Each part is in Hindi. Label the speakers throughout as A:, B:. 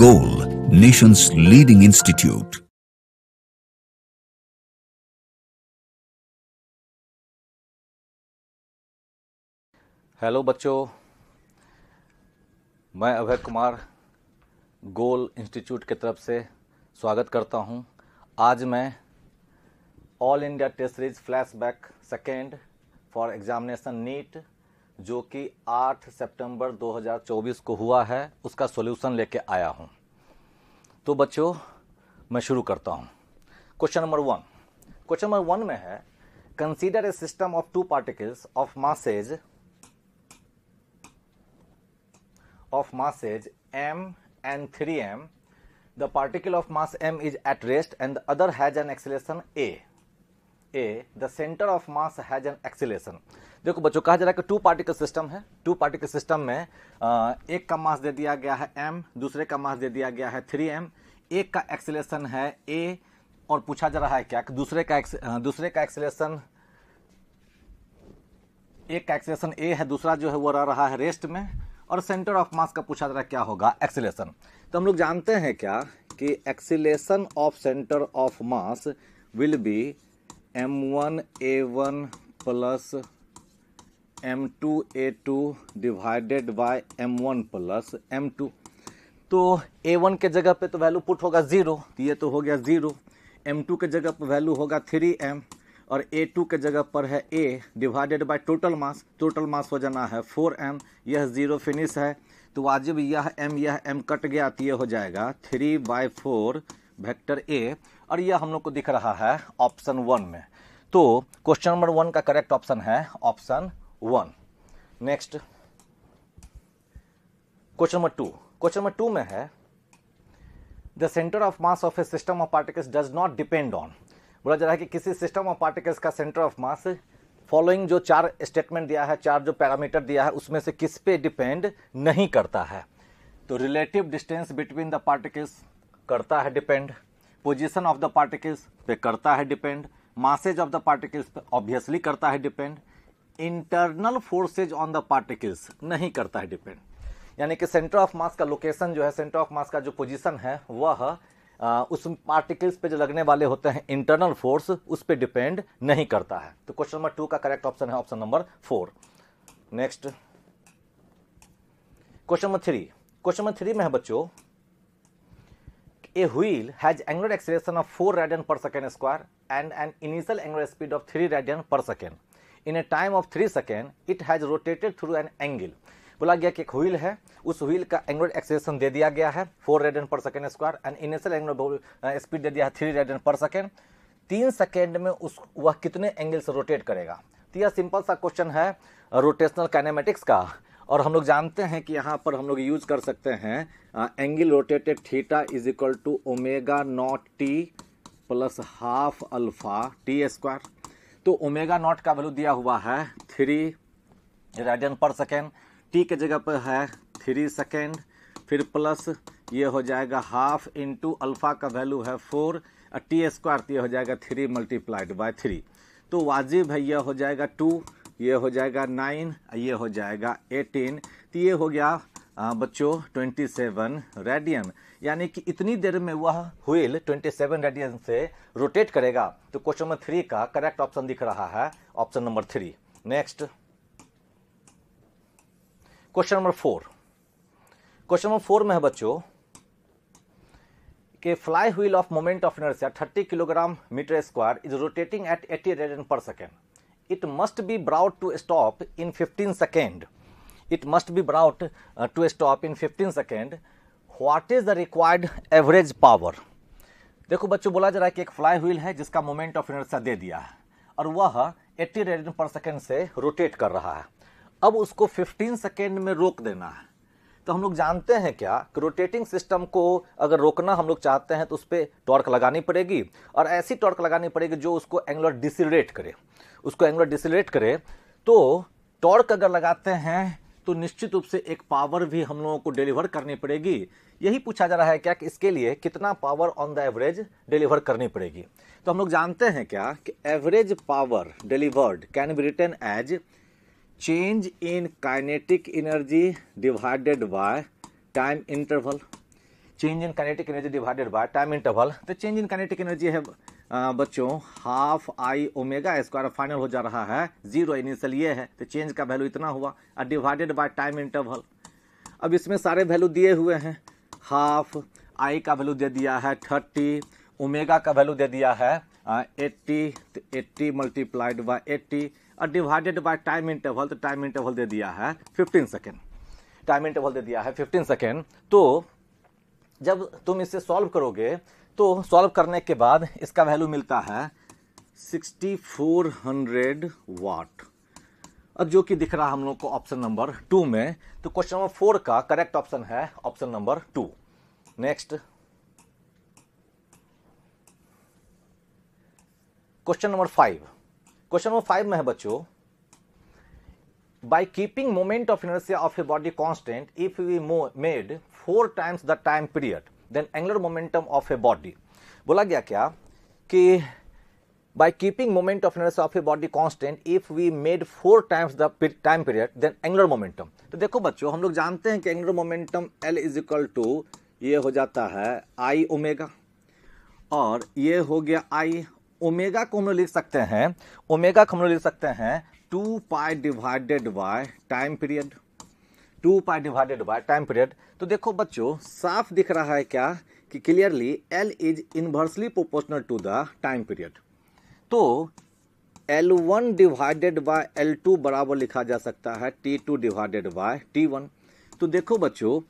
A: goal, nation's leading institute. Hello बच्चों मैं अभय कुमार गोल इंस्टीट्यूट की तरफ से स्वागत करता हूं आज मैं all India test series flashback second for examination NEET जो कि 8 सितंबर 2024 को हुआ है उसका सॉल्यूशन लेके आया हूं तो बच्चों मैं शुरू करता हूं question number one question number one में है consider a system of two particles of masses of masses m and three m the particle of mass m is at rest and the other has an acceleration a a the centre of mass has an acceleration देखो बच्चों कहा जा रहा है कि टू पार्टिकल सिस्टम है टू पार्टिकल सिस्टम में एक का मास दे दिया गया है एम दूसरे का मास दे दिया गया है थ्री एम एक का एक्सेलेशन है ए और पूछा जा रहा है क्या कि दूसरे का दूसरे का एक्सेलेशन एक का एक्सेलेशन ए है दूसरा जो है वो रह रहा है रेस्ट में और सेंटर ऑफ मास का पूछा जा रहा है क्या होगा एक्सेलेशन तो हम लोग जानते हैं क्या कि acceleration of centre of mass will be M one A one plus M two A two divided by M one plus M two तो ए वन के जगह पे तो वैल्यू पुट होगा ज़ीरो तो ये तो हो गया ज़ीरो एम टू के जगह पर वैल्यू होगा थ्री एम और ए टू के जगह पर है A divided by total mass total mass हो जाना है फोर एम यह ज़ीरो फिनिश है तो वाजिब यह एम यह एम कट गया तो यह हो जाएगा three by four vector A और यह हम लोग को दिख रहा है ऑप्शन वन में तो क्वेश्चन नंबर वन का करेक्ट ऑप्शन है option one next question number two question number two में है the centre of mass of a system of particles does not depend on बोला जा रहा है कि किसी सिस्टम ऑफ पार्टिकल्स का सेंटर ऑफ मास फॉलोइंग जो चार स्टेटमेंट दिया है चार जो पैरामीटर दिया है उसमें से किस पे डिपेंड नहीं करता है तो relative distance between the particles करता है depend position of the particles पे करता है depend masses of the particles पे ऑब्वियसली करता है depend internal forces on the particles नहीं करता है डिपेंड यानी कि सेंटर ऑफ मास का लोकेशन जो है सेंटर ऑफ मास का जो पोजीशन है वह आ, उस पार्टिकल्स पे जो लगने वाले होते हैं इंटरनल फोर्स उस पर डिपेंड नहीं करता है तो क्वेश्चन नंबर टू का करेक्ट ऑप्शन है option number four next question number three question number three में है बच्चों a wheel has angular acceleration of four radian per second square and an initial angular speed of three radian per second in a time of three second it has rotated through an angle बोला गया कि एक व्हील है उस व्हील का एंगुलर एक्सेलेशन दे दिया गया है four radian per second square and initial angular speed दे दिया है थ्री रेडियन पर सेकेंड तीन सेकेंड में उस वह कितने एंगल से रोटेट करेगा तो यह सिंपल सा क्वेश्चन है रोटेशनल uh, काइनेमेटिक्स का और हम लोग जानते हैं कि यहाँ पर हम लोग यूज कर सकते हैं angle rotated theta is equal to omega naught T plus half alpha T square तो ओमेगा नॉट का वैल्यू दिया हुआ है three radian per second T के जगह पर है थ्री सेकेंड फिर प्लस ये हो जाएगा हाफ इंटू अल्फ़ा का वैल्यू है फोर और टी स्क्वायर यह हो जाएगा थ्री मल्टीप्लाइड बाय थ्री तो वाजिब है यह हो जाएगा टू ये हो जाएगा नाइन ये हो जाएगा एटीन तो ये हो गया बच्चों ट्वेंटी सेवन रेडियन यानी कि इतनी देर में वह व्हील 27 रेडियन से रोटेट करेगा तो क्वेश्चन नंबर थ्री का करेक्ट ऑप्शन दिख रहा है option number three next question number four question number four में है बच्चों के flywheel of moment of inertia 30 kilogram metre square is rotating at 80 radian per second it must be brought to stop in 15 second it must be brought to stop in 15 second what is the required average power देखो बच्चों बोला जा रहा है कि एक फ्लाई व्हील है जिसका मोमेंट ऑफ इनर्सा दे दिया है और वह 80 रेडियन पर सेकेंड से रोटेट कर रहा है अब उसको 15 सेकेंड में रोक देना है तो हम लोग जानते हैं क्या कि रोटेटिंग सिस्टम को अगर रोकना हम लोग चाहते हैं तो उस पर टॉर्क लगानी पड़ेगी और ऐसी टॉर्क लगानी पड़ेगी जो उसको एंगुलर डिसिलरेट करे उसको एंगुलर डिसिलरेट करे तो टॉर्क अगर लगाते हैं तो निश्चित रूप से एक पावर भी हम लोगों को डिलीवर करनी पड़ेगी यही पूछा जा रहा है क्या कि इसके लिए कितना power on the average deliver करनी पड़ेगी तो हम लोग जानते हैं क्या कि average power delivered can be written as change in kinetic energy divided by time interval change in kinetic energy divided by time interval तो चेंज इन काइनेटिक एनर्जी है बच्चों half I omega square final हो जा रहा है जीरो इनिशियल ये है तो चेंज का वैल्यू इतना हुआ और डिवाइडेड बाय टाइम इंटरवल अब इसमें सारे वैल्यू दिए हुए हैं हाफ आई का वैल्यू दे दिया है थर्टी ओमेगा का वैल्यू दे दिया है एट्टी तो एट्टी मल्टीप्लाइड बाय एट्टी और डिवाइडेड बाय टाइम इंटरवल तो टाइम इंटरवल दे दिया है फिफ्टीन सेकेंड टाइम इंटरवल दे दिया है फिफ्टीन सेकेंड तो जब तुम इसे सॉल्व करोगे तो सॉल्व करने के बाद इसका वैल्यू मिलता है 6400 वाट अब जो कि दिख रहा हम लोग को ऑप्शन नंबर टू में तो क्वेश्चन नंबर फोर का करेक्ट ऑप्शन है option number two next question number five question number five में है बच्चों by keeping moment of inertia of a body constant if we made four times the time period then angular momentum of a body बोला गया क्या कि by keeping moment of inertia of a body constant if we made four times the time period then angular momentum तो देखो बच्चों हम लोग जानते हैं कि angular momentum L is equal to ये हो जाता है आई ओमेगा और ये हो गया आई ओमेगा को हम लोग लिख सकते हैं ओमेगा को हम लोग लिख सकते हैं two pi divided by time period two pi divided by time period तो देखो बच्चों साफ दिख रहा है क्या कि clearly L is inversely proportional to the time period तो L one divided by L two बराबर लिखा जा सकता है T two divided by T one तो देखो बच्चों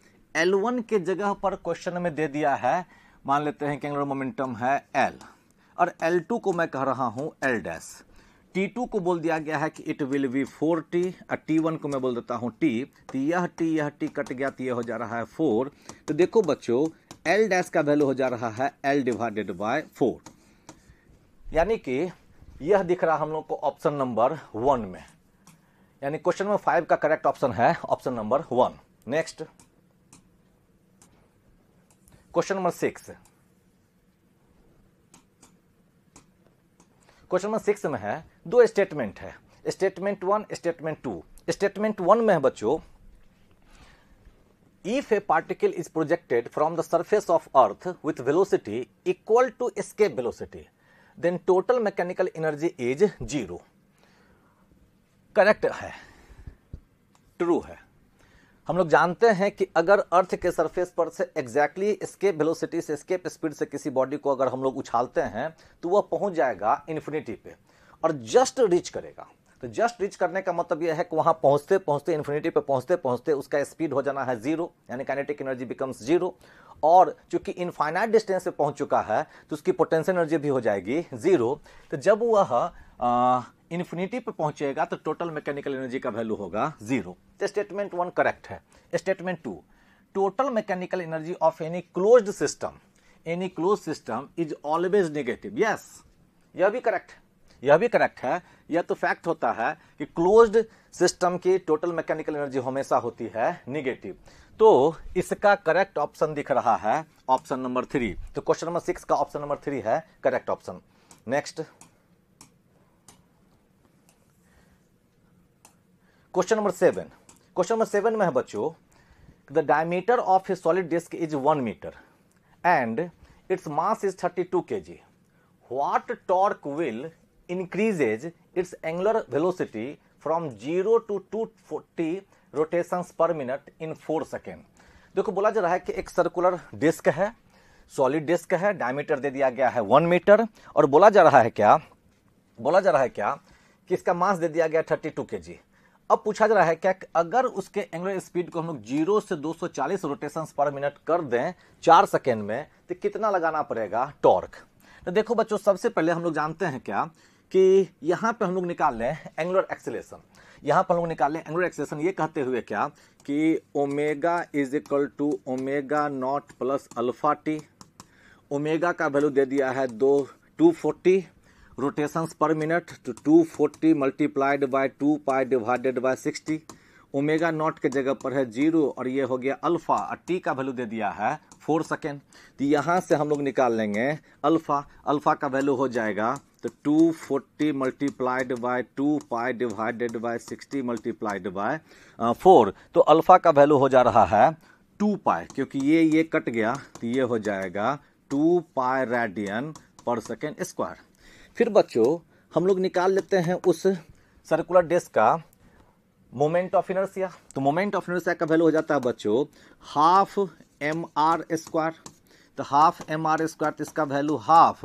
A: एल वन के जगह पर क्वेश्चन में दे दिया है मान लेते हैं कि एंगुलर मोमेंटम है एल और एल टू को मैं कह रहा हूँ एल डैश टी टू को बोल दिया गया है कि it will be four T और टी वन को मैं बोल देता हूँ टी तो यह टी यह टी कट गया तो यह हो जा रहा है फोर तो देखो बच्चों एल डैश का वैल्यू हो जा रहा है एल डिवाइडेड बाय फोर यानी कि यह दिख रहा हम लोग को ऑप्शन नंबर वन में यानी क्वेश्चन नंबर फाइव का करेक्ट ऑप्शन है option number one next question number six question number six में है दो स्टेटमेंट है statement one statement two statement one में बच्चो बच्चों a particle is projected from the surface of earth earth with velocity equal to escape velocity then total mechanical energy is correct है ट्रू है हम लोग जानते हैं कि अगर अर्थ के सरफेस पर से एग्जैक्टली स्केप वेलोसिटी से स्केप स्पीड से किसी बॉडी को अगर हम लोग उछालते हैं तो वह पहुंच जाएगा इन्फिनिटी पे और जस्ट रीच करेगा तो जस्ट रीच करने का मतलब यह है कि वहां पहुंचते पहुंचते इन्फिनिटी पर पहुंचते पहुंचते उसका स्पीड हो जाना है जीरो यानी काइनेटिक एनर्जी बिकम्स जीरो और चूंकि इनफाइनाइट डिस्टेंस पे पहुंच चुका है तो उसकी पोटेंशियल एनर्जी भी हो जाएगी जीरो तो जब वह इन्फिनिटी पर पहुंचेगा तो टोटल मैकेनिकल एनर्जी का वैल्यू होगा जीरो तो स्टेटमेंट वन करेक्ट है statement two total mechanical energy of any closed system any close system is always negative yes यह भी करेक्ट यह भी करेक्ट है यह तो फैक्ट होता है कि क्लोज्ड सिस्टम की टोटल मैकेनिकल एनर्जी हमेशा होती है निगेटिव तो इसका करेक्ट ऑप्शन दिख रहा है ऑप्शन नंबर थ्री तो क्वेश्चन नंबर सिक्स का ऑप्शन नंबर थ्री है correct option next question number seven question number seven में है बच्चों the diameter of a solid disc is one metre and its mass is thirty two K G what torque will increases its angular velocity from 0 to 240 rotations per minute in 4 second. देखो बोला जा रहा है कि एक सर्कुलर डिस्क है सॉलिड डिस्क है डायमीटर दे दिया गया है वन मीटर और बोला जा रहा है क्या बोला जा रहा है क्या कि इसका मास दे दिया गया थर्टी टू के जी अब पूछा जा रहा है क्या अगर उसके एंगुलर स्पीड को हम लोग जीरो से 240 रोटेशन पर मिनट कर दें चार सेकेंड में तो कितना लगाना पड़ेगा टॉर्क तो देखो बच्चों सबसे पहले हम लोग जानते हैं क्या कि यहाँ पे हम लोग निकाल लें एंगुलर एक्सेलेशन यहाँ पर हम लोग निकाल लें एंगुलर एक्सेलेशन ये कहते हुए क्या कि omega is equal to omega naught plus alpha T omega का वैल्यू दे दिया है दो two forty rotation per minute तो two forty multiplied by two pi divided by sixty omega naught के जगह पर है जीरो और ये हो गया अल्फ़ा और टी का वैल्यू दे दिया है फोर सेकेंड तो यहाँ से हम लोग निकाल लेंगे अल्फ़ा अल्फ़ा का वैल्यू हो जाएगा तो 240 multiplied by two pi divided by 60 multiplied by four तो अल्फा का वैल्यू हो जा रहा है टू पाई क्योंकि ये ये कट गया तो ये हो जाएगा two pi radian per second square फिर बच्चों हम लोग निकाल लेते हैं उस सर्कुलर डिस्क का मोमेंट ऑफ इनर्सिया तो मोमेंट ऑफ इनर्सिया का वैल्यू हो जाता है बच्चों हाफ एम आर स्क्वायर तो हाफ एम आर स्क्वायर तो इसका वैल्यू हाफ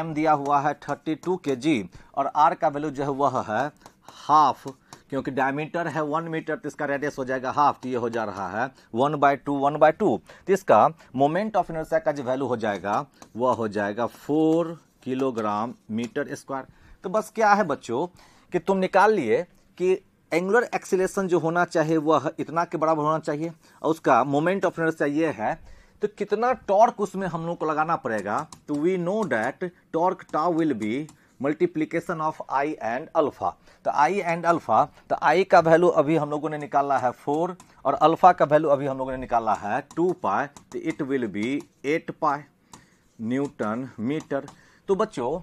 A: एम दिया हुआ है थर्टी टू के जी और आर का वैल्यू जो है वह है हाफ क्योंकि डायमीटर है वन मीटर तो इसका रेडियस हो जाएगा हाफ तो ये हो जा रहा है one by two one by two तो इसका मोमेंट ऑफ इनर्सिया का जो वैल्यू हो जाएगा वह हो जाएगा फोर किलोग्राम मीटर स्क्वायर तो बस क्या है बच्चों कि तुम निकाल लिए कि एंगुलर एक्सीलेशन जो होना चाहिए वह इतना के बराबर होना चाहिए और उसका मोमेंट ऑफ इनर्सिया ये है तो कितना टॉर्क उसमें हम लोग को लगाना पड़ेगा तो we know that torque tau will be multiplication of I and alpha तो आई एंड अल्फा तो आई का वैल्यू अभी हम लोगों ने निकाला है फोर और अल्फा का वैल्यू अभी हम लोगों ने निकाला है टू पाए तो it will be eight pi newton metre तो बच्चों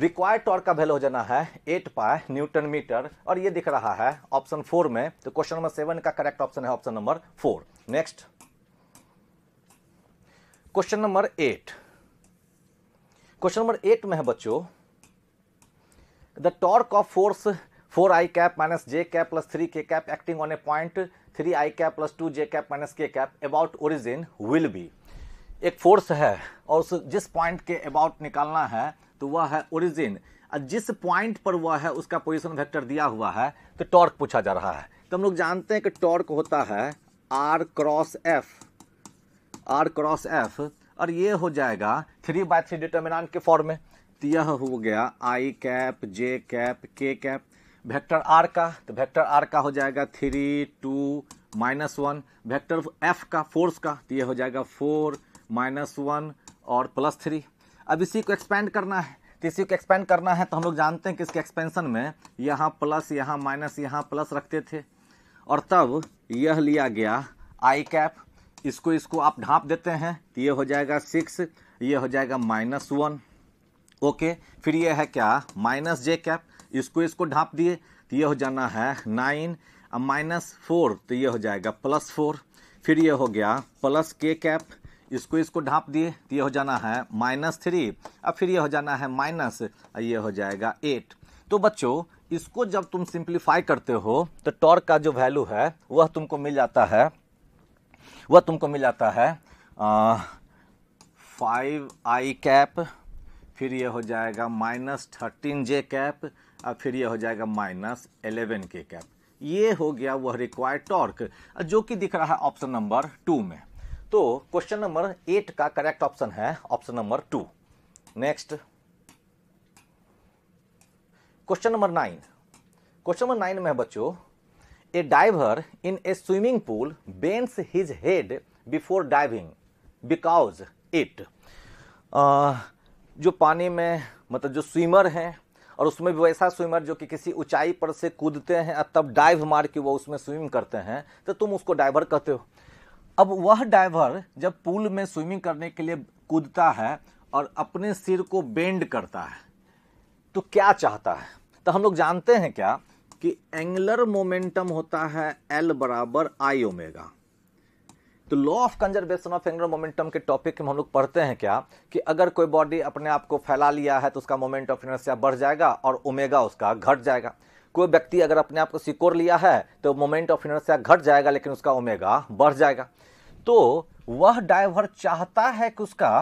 A: रिक्वायर्ड टॉर्क का वैल्यू हो जाना है एट पाए न्यूटन मीटर और ये दिख रहा है ऑप्शन फोर में तो क्वेश्चन नंबर सेवन का करेक्ट ऑप्शन है option number four next question number eight question number eight में है बच्चों the torque of force four I cap minus J cap plus three K cap acting on a point three I cap plus two J cap minus K cap about origin will be एक फोर्स है और उस जिस पॉइंट के अबाउट निकालना है तो वह है ओरिजिन जिस पॉइंट पर वह है उसका पोजिशन वेक्टर दिया हुआ है तो टॉर्क पूछा जा रहा है तो हम लोग जानते हैं कि टॉर्क होता है R cross F R cross F और ये हो जाएगा थ्री बाय थ्री डिटर्मिनाट के फॉर्म में तो यह हो गया I cap J cap K cap vector R का तो वेक्टर आर का हो जाएगा three two minus one vector F का फोर्स का तो ये हो जाएगा फोर माइनस वन और प्लस थ्री अब इसी को एक्सपेंड करना है तो इसी को एक्सपेंड करना है तो हम लोग जानते हैं कि इसके एक्सपेंशन में यहाँ प्लस यहाँ माइनस यहाँ प्लस रखते थे और तब यह लिया गया आई कैप इसको इसको आप ढांप देते हैं तो ये हो जाएगा सिक्स ये हो जाएगा माइनस वन ओके फिर ये है क्या माइनस जे कैप इसको इसको ढांप दिए तो ये हो जाना है नाइन अब माइनस फोर तो ये हो जाएगा प्लस फोर फिर ये हो गया प्लस के कैप इसको इसको ढांप दिए तो ये हो जाना है माइनस थ्री अब फिर ये हो जाना है माइनस ये हो जाएगा एट तो बच्चों इसको जब तुम सिंप्लीफाई करते हो तो टॉर्क का जो वैल्यू है वह तुमको मिल जाता है वह तुमको मिल जाता है फाइव आई कैप फिर ये हो जाएगा माइनस थर्टीन जे कैप और फिर ये हो जाएगा माइनस एलेवन के कैप ये हो गया वह रिक्वायर्ड टॉर्क जो कि दिख रहा है ऑप्शन नंबर टू में तो क्वेश्चन नंबर एट का करेक्ट ऑप्शन है option number two next question number nine question number nine में है बच्चों a diver in a swimming pool bends his head before diving because it जो पानी में मतलब जो स्विमर हैं और उसमें भी वैसा स्विमर जो कि किसी ऊंचाई पर से कूदते हैं और तब डाइव मार के वो उसमें स्विम करते हैं तो तुम उसको डाइवर कहते हो अब वह डाइवर जब पूल में स्विमिंग करने के लिए कूदता है और अपने सिर को बेंड करता है तो क्या चाहता है तो हम लोग जानते हैं क्या कि एंगुलर मोमेंटम होता है एल बराबर आई ओमेगा तो law of conservation of angular momentum के टॉपिक में हम लोग पढ़ते हैं क्या कि अगर कोई बॉडी अपने आप को फैला लिया है तो उसका मोमेंट ऑफ इनर्सिया बढ़ जाएगा और ओमेगा उसका घट जाएगा कोई व्यक्ति अगर अपने आप को सिकोर लिया है तो मोमेंट ऑफ इनर्सिया घट जाएगा लेकिन उसका ओमेगा बढ़ जाएगा तो वह डाइवर चाहता है कि उसका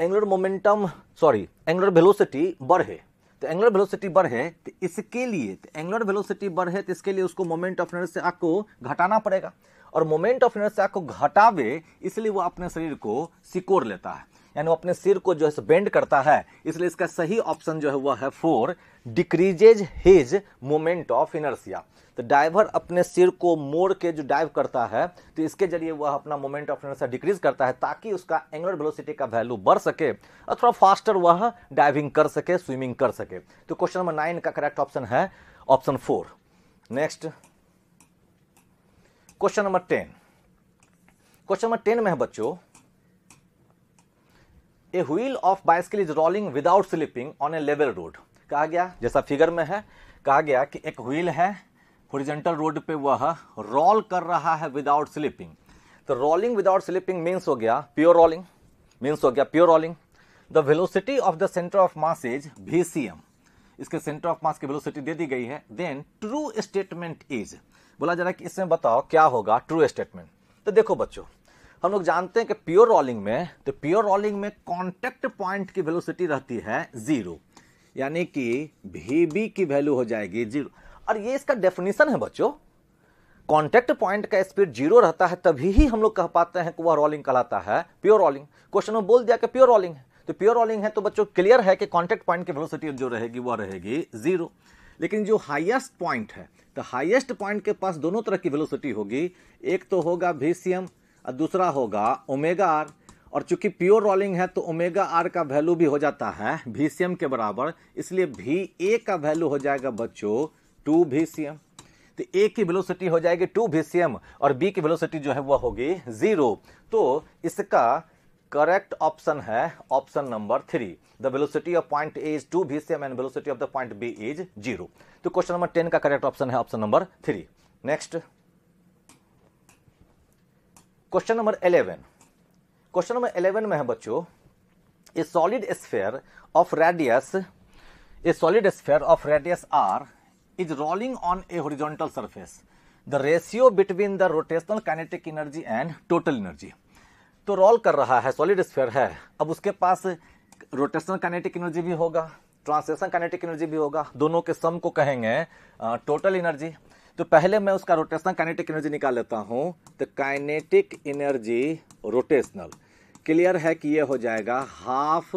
A: angular momentum sorry angular velocity बढ़े तो एंगुलर वेलोसिटी बढ़े तो इसके लिए तो एंगुलर वेलोसिटी बढ़े तो इसके लिए उसको मोमेंट ऑफ इनर्शिया को घटाना पड़ेगा और मोमेंट ऑफ इनर्शिया को घटावे इसलिए वो अपने शरीर को सिकोर लेता है यानी वो अपने सिर को जो है बेंड करता है इसलिए इसका सही ऑप्शन जो है वह है for decreases his moment of inertia तो डाइवर अपने सिर को मोड़ के जो डाइव करता है तो इसके जरिए वह अपना मोमेंट ऑफ इनर्सिया डिक्रीज करता है ताकि उसका एंगुलर वेलोसिटी का वैल्यू बढ़ सके और थोड़ा फास्टर वह डाइविंग कर सके स्विमिंग कर सके तो क्वेश्चन नंबर नाइन का करेक्ट ऑप्शन है option four next question number ten question number ten में है बच्चों a wheel of bicycle is rolling without slipping on a level road कहा गया जैसा फिगर में है कहा गया कि एक व्हील है हॉरिजेंटल रोड पे वह रोल कर रहा है विदाउट स्लिपिंग तो रोलिंग विदाउट स्लिपिंग मीन्स हो गया प्योर रोलिंग मीन्स हो गया pure rolling the velocity of the centre of mass is V इसके सेंटर ऑफ मास की वेलोसिटी दे दी गई है देन ट्रू स्टेटमेंट इज बोला जा रहा है कि इसमें बताओ क्या होगा ट्रू स्टेटमेंट तो देखो बच्चों हम लोग जानते हैं कि प्योर रोलिंग में तो प्योर रोलिंग में कॉन्टेक्ट पॉइंट की वेलोसिटी रहती है जीरो यानी कि भी बी की वैल्यू हो जाएगी जीरो और ये इसका डेफिनेशन है बच्चों कॉन्टेक्ट पॉइंट का स्पीड जीरो रहता है तभी ही हम लोग कह पाते हैं कि वह रोलिंग कहलाता है प्योर रोलिंग क्वेश्चन में बोल दिया कि प्योर रोलिंग है तो प्योर रोलिंग है तो बच्चों क्लियर है कि कॉन्टेक्ट पॉइंट की वेलोसिटी जो रहेगी वह रहेगी जीरो लेकिन जो हाइएस्ट पॉइंट है तो हाइएस्ट पॉइंट के पास दोनों तरह की वेलोसिटी होगी एक तो होगा भी और दूसरा होगा ओमेगा आर और चूंकि प्योर रोलिंग है तो ओमेगा आर का वैल्यू भी हो जाता है भी सी एम के बराबर इसलिए भी ए का वैल्यू हो जाएगा बच्चों टू भी सी एम तो ए की वेलोसिटी हो जाएगी टू भी सी एम और बी की वेलोसिटी जो है वह होगी जीरो तो इसका करेक्ट ऑप्शन है option number three the velocity of point A is two V C M and velocity of the point B is zero तो क्वेश्चन नंबर टेन का करेक्ट ऑप्शन है option number three next question number eleven question number eleven में है बच्चों a solid sphere of radius a solid sphere of radius R is rolling on a horizontal surface the ratio between the rotational kinetic energy and total energy तो रोल कर रहा है सॉलिड स्फेयर है अब उसके पास रोटेशनल काइनेटिक एनर्जी भी होगा ट्रांसलेशन काइनेटिक एनर्जी भी होगा दोनों के सम को कहेंगे टोटल एनर्जी तो पहले मैं उसका रोटेशनल काइनेटिक एनर्जी निकाल लेता हूँ तो काइनेटिक एनर्जी रोटेशनल क्लियर है कि ये हो जाएगा हाफ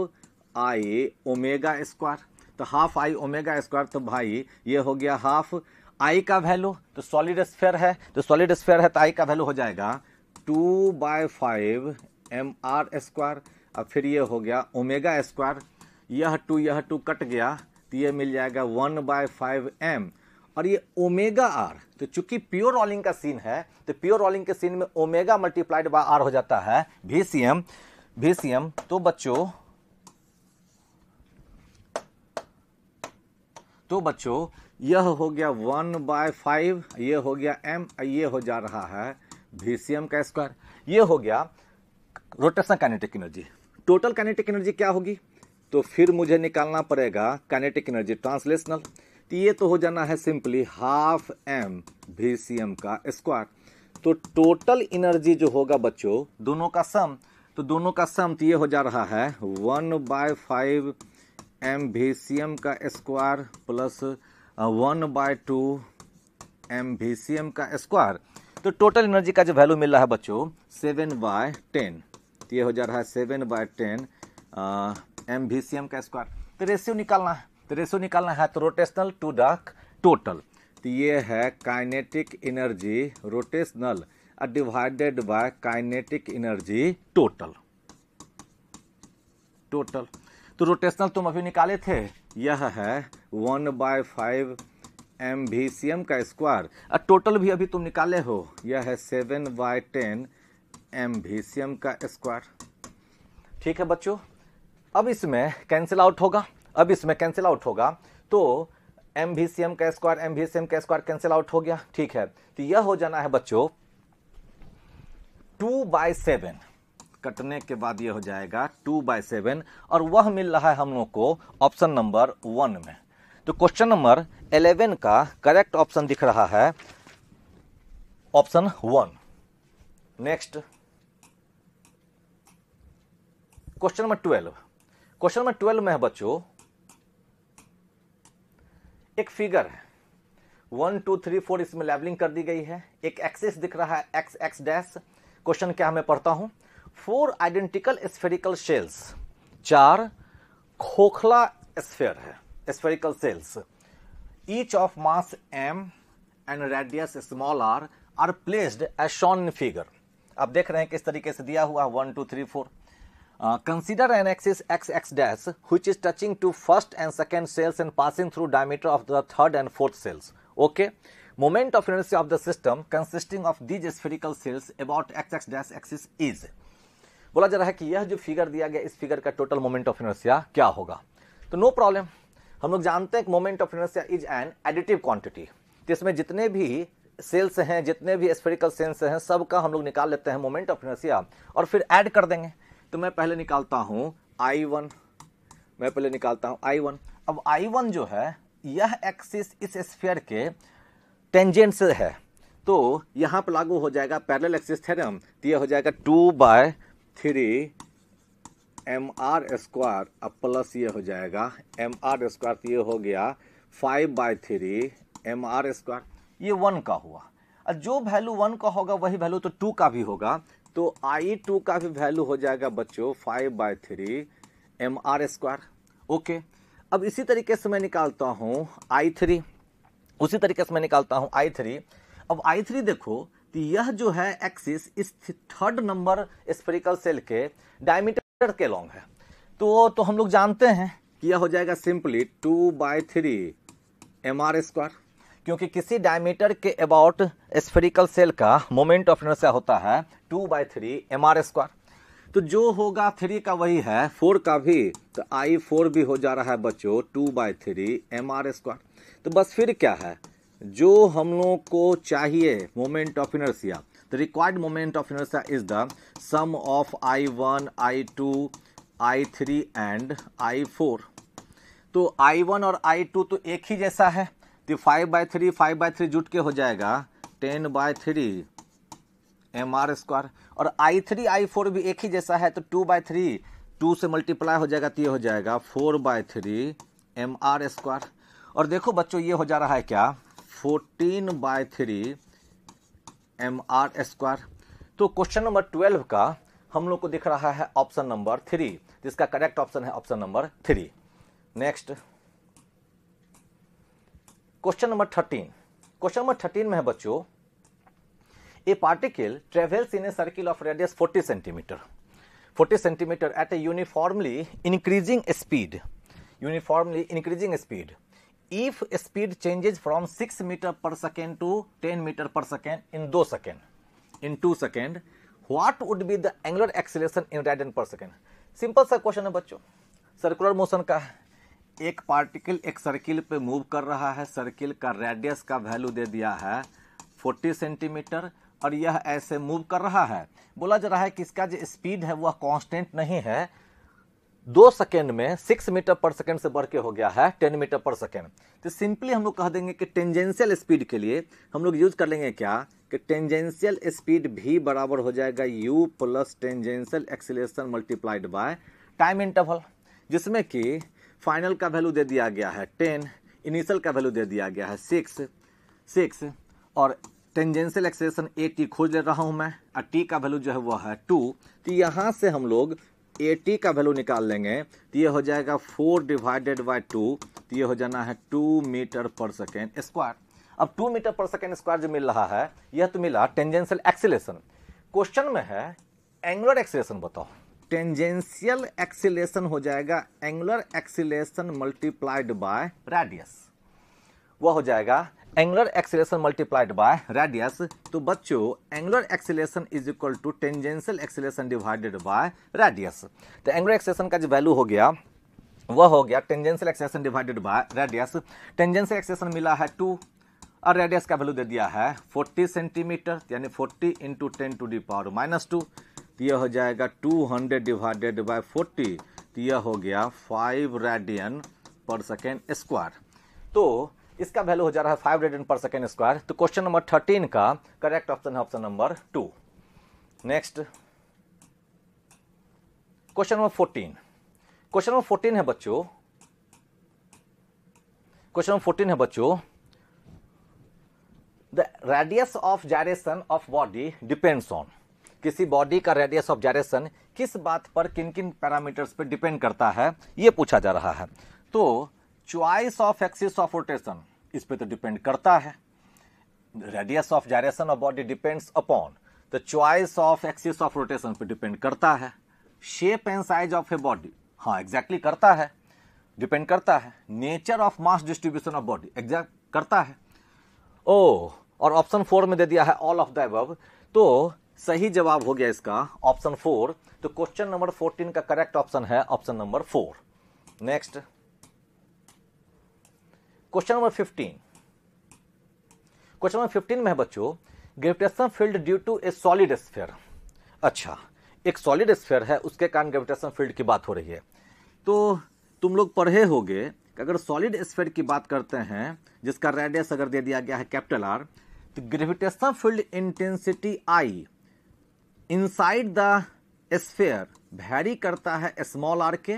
A: आई ओमेगा स्क्वायर तो हाफ आई ओमेगा स्क्वायर तो भाई ये हो गया हाफ आई का वैल्यू तो सॉलिड स्फेयर है तो सॉलिड स्फेयर है तो आई का वैल्यू हो जाएगा two by five M R square और फिर ये हो गया ओमेगा स्क्वायर यह टू यह टू कट गया तो ये मिल जाएगा वन बाय फाइव एम और ये ओमेगा आर तो चूंकि प्योर रोलिंग का सीन है तो प्योर रोलिंग के सीन में ओमेगा मल्टीप्लाइड बाय आर हो जाता है भीसीएम भीसीएम तो बच्चों तो बच्चों यह हो गया वन बाय फाइव ये हो गया एम ये हो जा रहा है भीसीएम का स्क्वायर ये हो गया rotation kinetic energy total kinetic energy क्या होगी तो फिर मुझे निकालना पड़ेगा काइनेटिक एनर्जी ट्रांसलेशनल तो ये तो हो जाना है simply half M V C M का स्क्वायर तो टोटल एनर्जी जो होगा बच्चों दोनों का सम तो दोनों का सम तो ये हो जा रहा है one bye five M V C M का square plus one by two M V C M का स्क्वायर तो टोटल एनर्जी का जो वैल्यू मिल रहा है बच्चों सेवन बाय टेन तो ये हो जा रहा है seven by ten M V C M का स्क्वायर तो रेशियो निकालना है तो रेशो निकालना है तो रोटेशनल टू द टोटल तो ये है kinetic energy rotational divided by kinetic energy total total तो रोटेशनल तुम अभी निकाले थे यह है one bye five M V C M का स्क्वायर और टोटल भी अभी तुम निकाले हो यह है seven by ten M V C M का स्क्वायर ठीक है बच्चों अब इसमें कैंसिल आउट होगा अब इसमें कैंसिल आउट होगा तो एम भी सी एम का square M V C M का स्क्वायर कैंसिल आउट हो गया ठीक है तो यह हो जाना है बच्चों टू बाय सेवन कटने के बाद यह हो जाएगा टू बाय सेवन और वह मिल रहा है हम लोग को ऑप्शन नंबर वन में तो क्वेश्चन नंबर एलेवन का करेक्ट ऑप्शन दिख रहा है option one next question number twelve question number twelve में है बच्चों एक फिगर है वन टू थ्री फोर इसमें लेवलिंग कर दी गई है एक एक्सिस दिख रहा है एक्स एक्स डैश क्वेश्चन क्या हमें पढ़ता हूं फोर आइडेंटिकल स्फेरिकल शेल्स चार खोखला स्फेयर है spherical shells each of mass M and radius small R are placed as shown figure आप देख रहे हैं किस तरीके से दिया हुआ one two three four consider an axis X X dash which is touching to first and second shells and passing through diameter of the third and fourth shells okay moment of inertia of the system consisting of these spherical shells about x X dash axis is बोला जा रहा है कि यह जो फिगर दिया गया इस फिगर का टोटल मोमेंट ऑफ इनर्सिया क्या होगा तो नो no प्रॉब्लम हम लोग जानते हैं कि moment of inertia is an additive quantity तो इसमें जितने भी सेल्स हैं जितने भी स्फेरिकल सेल्स हैं सबका हम लोग निकाल लेते हैं मोमेंट ऑफ इनर्सिया और फिर ऐड कर देंगे तो मैं पहले निकालता हूँ आई वन मैं पहले निकालता हूँ आई वन अब आई वन जो है यह एक्सिस इस स्फीयर के टेंजेंट से है तो यहाँ पर लागू हो जाएगा पैरेलल एक्सिस थ्योरम तो यह हो जाएगा two by three M R square अब प्लस ये हो जाएगा एम आर स्क्वायर तो ये हो गया five by three M R square ये वन का हुआ और जो वैल्यू वन का होगा वही वैल्यू तो टू का भी होगा तो आई टू का भी वैल्यू हो जाएगा बच्चों five by three M R square okay अब इसी तरीके से मैं निकालता हूँ आई थ्री उसी तरीके से मैं निकालता हूँ आई थ्री अब आई थ्री देखो तो यह जो है एक्सिस इस थर्ड नंबर स्पेरिकल सेल के डायमीटर के लॉन्ग है तो तो हम लोग जानते हैं कि यह हो जाएगा simply two by three M R square क्योंकि किसी डायमीटर के अबाउट स्फेरिकल सेल का मोमेंट ऑफ इनर्सिया होता है two by three M R square तो जो होगा थ्री का वही है फोर का भी तो आई फोर भी हो जा रहा है बच्चों two by three M R square तो बस फिर क्या है जो हम लोग को चाहिए moment of inertia the is the sum of I one I two I three and I four तो i1 और i2 तो एक ही जैसा है तो five by three five by three जुट के हो जाएगा ten by three M R square और आई थ्री आई फोर भी एक ही जैसा है तो टू बाय थ्री टू से मल्टीप्लाई हो जाएगा तो ये हो जाएगा four by three M R square और देखो बच्चों ये हो जा रहा है क्या fourteen by three M R square तो क्वेश्चन नंबर ट्वेल्व का हम लोग को दिख रहा है ऑप्शन नंबर थ्री जिसका करेक्ट ऑप्शन है option number three next question number thirteen question number thirteen में है बच्चों a particle travels in a circle of radius 40 centimetre 40 centimetre at a uniformly increasing speed uniformly increasing speed if speed changes from 6 meter per second to 10 meter per second in 2 second in 2 second what would be the angular acceleration in radian per second simple सा क्वेश्चन है बच्चों सर्कुलर मोशन का है एक पार्टिकल एक सर्किल पे मूव कर रहा है सर्किल का रेडियस का वैल्यू दे दिया है 40 सेंटीमीटर और यह ऐसे मूव कर रहा है बोला जा रहा है कि इसका जो स्पीड है वह कांस्टेंट नहीं है दो सेकेंड में सिक्स मीटर पर सेकेंड से बढ़ के हो गया है टेन मीटर पर सेकेंड तो सिंपली हम लोग कह देंगे कि टेंजेंशियल स्पीड के लिए हम लोग यूज कर लेंगे क्या कि टेंजेंशियल स्पीड भी बराबर हो जाएगा u plus tangential acceleration multiplied by time interval जिसमें कि फाइनल का वैल्यू दे दिया गया है टेन इनिशियल का वैल्यू दे दिया गया है सिक्स सिक्स और टेंजेंशियल एक्सेलेशन ए टी खोज ले रहा हूँ मैं और टी का वैल्यू जो है वह है टू तो यहाँ से हम लोग ए टी का वैल्यू निकाल लेंगे तो ये हो जाएगा फोर डिवाइडेड बाई टू तो ये हो जाना है टू मीटर पर सेकेंड स्क्वायर अब टू मीटर पर सेकेंड स्क्वायर जो मिल रहा है यह तो मिला टेंजेंशियल एक्सेलेशन क्वेश्चन में है एंगुलर एक्सेलेशन बताओ टेंजेंशियल एक्सीलेशन हो जाएगा angular acceleration multiplied by radius वह हो जाएगा angular acceleration multiplied by radius तो बच्चों angular acceleration is equal to tangential acceleration divided by radius तो एंगुलर एक्सीलेशन का जो वैल्यू हो गया वह हो गया tangential acceleration divided by radius tangential acceleration मिला है टू और रेडियस का वैल्यू दे दिया है 40 सेंटीमीटर यानी 40 into ten to the power minus two तो यह हो जाएगा 200 डिवाइडेड बाय 40 तो यह हो गया five radian per second square तो इसका वैल्यू हो जा रहा है five radian per second square तो क्वेश्चन नंबर थर्टीन का करेक्ट ऑप्शन है option number two next question number fourteen question number fourteen है बच्चों क्वेश्चन नंबर फोर्टीन है बच्चों the radius of gyration of body depends on किसी बॉडी का रेडियस ऑफ जायरेशन किस बात पर किन किन पैरामीटर्स पर डिपेंड करता है ये पूछा जा रहा है तो choice of axis of rotation इस पर तो डिपेंड करता है radius of gyration of body depends upon the choice of axis of rotation पर डिपेंड करता है shape and size of a body हाँ एग्जैक्टली exactly करता है डिपेंड करता है nature of mass distribution of body exact करता है ओ और ऑप्शन फोर में दे दिया है ऑल ऑफ द अब तो सही जवाब हो गया इसका ऑप्शन फोर तो क्वेश्चन नंबर फोर्टीन का करेक्ट ऑप्शन है option number four next question number fifteen question number fifteen में है बच्चों gravitation field due to a solid sphere अच्छा एक सॉलिड स्फेयर है उसके कारण ग्रेविटेशन फील्ड की बात हो रही है तो तुम लोग पढ़े होगे अगर सॉलिड स्फेयर की बात करते हैं जिसका रेडियस अगर दे दिया गया है कैपिटल आर तो gravitation field intensity I inside the sphere vary करता है स्मॉल आर के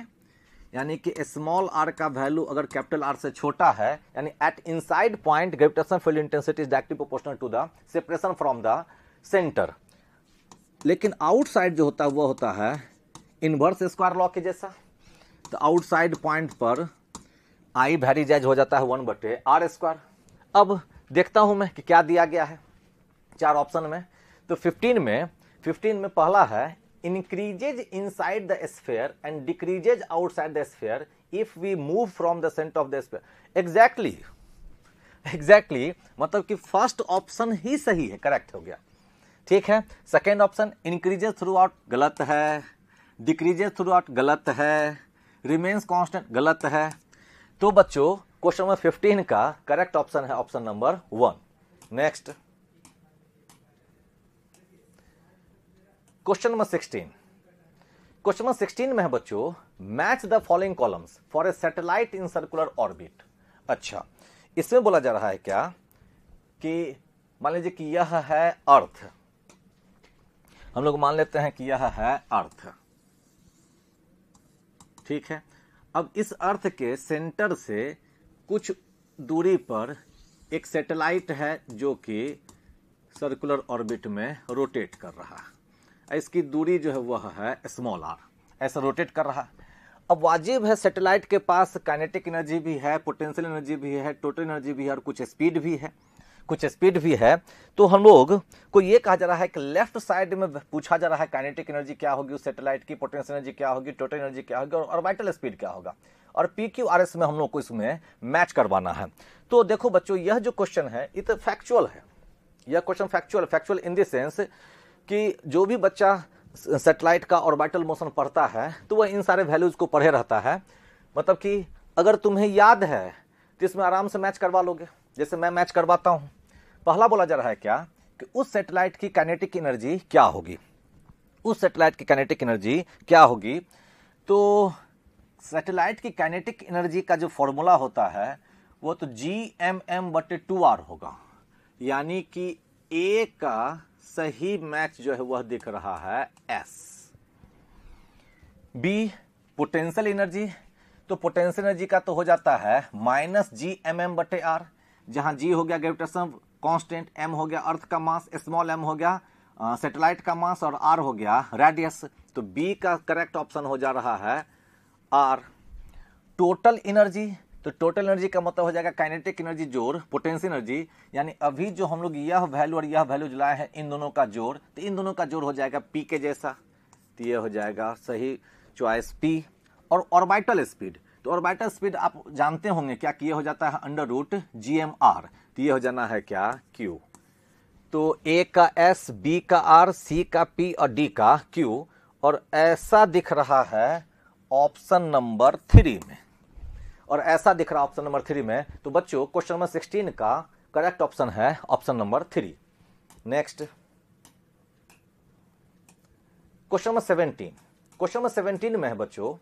A: यानी कि स्मॉल आर का वैल्यू अगर कैपिटल आर से छोटा है यानी at inside point gravitation field intensity is directly proportional to the separation from the centre लेकिन आउटसाइड जो होता है वह होता है इनवर्स स्क्वायर लॉ के जैसा तो आउटसाइड पॉइंट पर आई वैरी जज हो जाता है वन बटे आर स्क्वायर अब देखता हूं मैं कि क्या दिया गया है चार ऑप्शन में तो 15 में फिफ्टीन में पहला है increases side the sphere and decreases outside the sphere if we move from the centre of the sphere exactly exactly मतलब कि फर्स्ट ऑप्शन ही सही है करेक्ट हो गया ठीक है second option increases through गलत है डिक्रीजेज थ्रू आउट गलत है रिमेन्स कॉन्स्टेंट गलत है तो बच्चों क्वेश्चन नंबर फिफ्टीन का करेक्ट ऑप्शन है option number one next question number sixteen question number sixteen में है बच्चों match the following columns for a satellite in circular orbit अच्छा इसमें बोला जा रहा है क्या कि मान लीजिए कि यह है अर्थ हम लोग मान लेते हैं कि यह है अर्थ ठीक है अब इस अर्थ के सेंटर से कुछ दूरी पर एक सैटेलाइट है जो कि सर्कुलर ऑर्बिट में रोटेट कर रहा है इसकी दूरी जो है वह है स्मॉल आर ऐसा रोटेट कर रहा है अब वाजिब है सेटेलाइट के पास काइनेटिक एनर्जी भी है पोटेंशियल एनर्जी भी है टोटल एनर्जी भी है और कुछ स्पीड भी है कुछ स्पीड भी है तो हम लोग को ये कहा जा रहा है कि लेफ्ट साइड में पूछा जा रहा है काइनेटिक एनर्जी क्या होगी उस सेटेलाइट की पोटेंशियल एनर्जी क्या होगी टोटल एनर्जी क्या होगी और वाइटल स्पीड क्या होगा और पी क्यू आर एस में हम लोग को इसमें मैच करवाना है तो देखो बच्चों यह जो क्वेश्चन है ये तो फैक्चुअल है यह question factual factual in the sense कि जो भी बच्चा सेटेलाइट का ऑर्बिटल मोशन पढ़ता है तो वह इन सारे वैल्यूज़ को पढ़े रहता है मतलब कि अगर तुम्हें याद है तो इसमें आराम से मैच करवा लोगे जैसे मैं मैच करवाता हूँ पहला बोला जा रहा है क्या कि उस सेटेलाइट की कैनेटिक एनर्जी क्या होगी उस सेटेलाइट की कैनेटिक एनर्जी क्या होगी तो सेटेलाइट की कैनेटिक एनर्जी का जो फॉर्मूला होता है वो तो जी एम एम बटे टू आर होगा यानी कि ए का सही मैच जो है वह दिख रहा है एस बी पोटेंशियल एनर्जी तो पोटेंशियल एनर्जी का तो हो जाता है माइनस जी एम एम बटे आर जहां जी हो गया ग्रेविटेशन कांस्टेंट एम हो गया अर्थ का मास स्मॉल एम हो गया सैटेलाइट का मास और आर हो गया रेडियस तो बी का करेक्ट ऑप्शन हो जा रहा है आर टोटल एनर्जी तो टोटल एनर्जी का मतलब हो जाएगा काइनेटिक एनर्जी जोर पोटेंशियल एनर्जी यानी अभी जो हम लोग यह वैल्यू और यह वैल्यू जुलाए हैं इन दोनों का जोर तो इन दोनों का जोर हो जाएगा पी के जैसा तो ये हो जाएगा सही चॉइस पी और ऑर्बिटल स्पीड तो ऑर्बिटल स्पीड आप जानते होंगे क्या कि ये हो जाता है under root G M R तो ये हो जाना है क्या क्यू तो ए का एस बी का आर सी का पी और डी का क्यू और ऐसा दिख रहा है ऑप्शन नंबर थ्री में और ऐसा दिख रहा ऑप्शन नंबर थ्री में तो बच्चों क्वेश्चन नंबर सिक्सटीन का करेक्ट ऑप्शन है option number three next question number seventeen question number seventeen में है बच्चों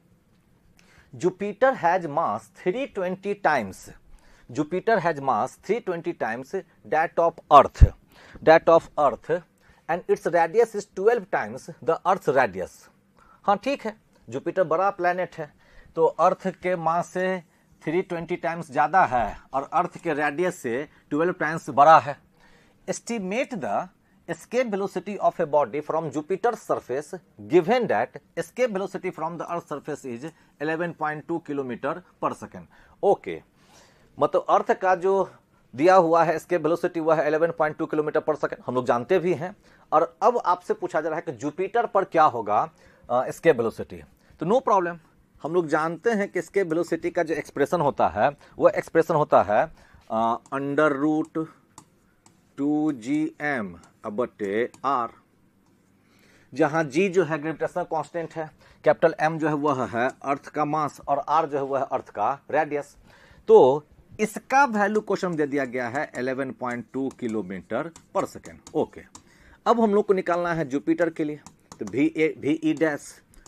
A: Jupiter has mass 320 times Jupiter has mass 320 times that of earth that of earth and its radius is 12 times the earth radius हाँ ठीक है जुपिटर बड़ा प्लैनेट है तो अर्थ के मास से थ्री ट्वेंटी टाइम्स ज़्यादा है और अर्थ के रेडियस से ट्वेल्व टाइम्स बड़ा है estimate velocity of a body from body from given surface given velocity from the earth the is surface point 11.2 kilometre per second okay मतलब अर्थ का जो दिया हुआ है इसके वेलोसिटी वह है 11.2 किलोमीटर पर सेकेंड हम लोग जानते भी हैं और अब आपसे पूछा जा रहा है कि जुपिटर पर क्या होगा इसके वेलोसिटी तो नो प्रॉब्लम हम लोग जानते हैं कि इसके वेलोसिटी का जो एक्सप्रेशन होता है वो एक्सप्रेशन होता है under root two G M अबे आर जहां जी जो है ग्रेविटेशनल कांस्टेंट है कैपिटल एम जो है वह है अर्थ का मास और आर जो है वह है अर्थ का रेडियस तो इसका वैल्यू क्वेश्चन दे दिया गया है 11.2 किलोमीटर पर सेकेंड ओके अब हम लोग को निकालना है जुपिटर के लिए तो भी A V E dash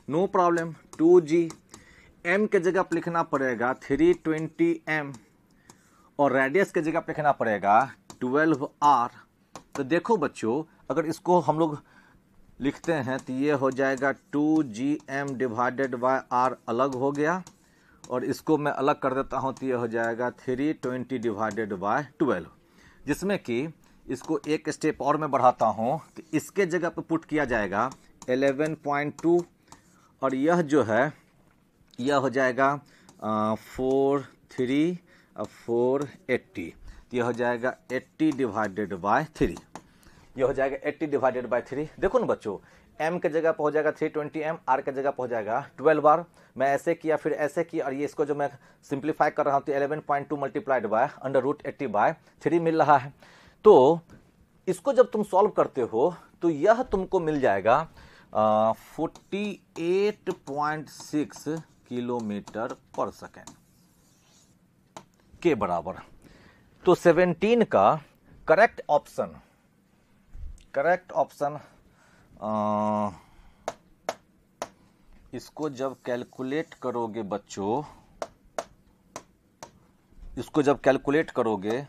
A: no problem two G M के जगह पर लिखना पड़ेगा थ्री ट्वेंटी एम और रेडियस के जगह पर लिखना पड़ेगा ट्वेल्व आर तो देखो बच्चों अगर इसको हम लोग लिखते हैं तो ये हो जाएगा two G M divided by R अलग हो गया और इसको मैं अलग कर देता हूँ तो ये हो जाएगा three twenty divided by twelve जिसमें कि इसको एक स्टेप और मैं बढ़ाता हूँ तो इसके जगह पर पुट किया जाएगा एलेवन पॉइंट टू और यह जो है यह हो जाएगा फोर थ्री फोर एट्टी यह हो जाएगा एट्टी डिवाइडेड बाय थ्री यह हो जाएगा एट्टी डिवाइडेड बाय थ्री देखो ना बच्चों एम के जगह पर हो जाएगा थ्री ट्वेंटी एम आर के जगह पर हो जाएगा ट्वेल्व आर मैं ऐसे किया फिर ऐसे किया और ये इसको जो मैं सिंप्लीफाई कर रहा हूँ तो eleven point two multiplied by under root eighty by three मिल रहा है तो इसको जब तुम सॉल्व करते हो तो यह तुमको मिल जाएगा forty eight point six kilometre per second के बराबर तो 17 का करेक्ट ऑप्शन करेक्ट ऑप्शन इसको जब कैलकुलेट करोगे बच्चों इसको जब कैलकुलेट करोगे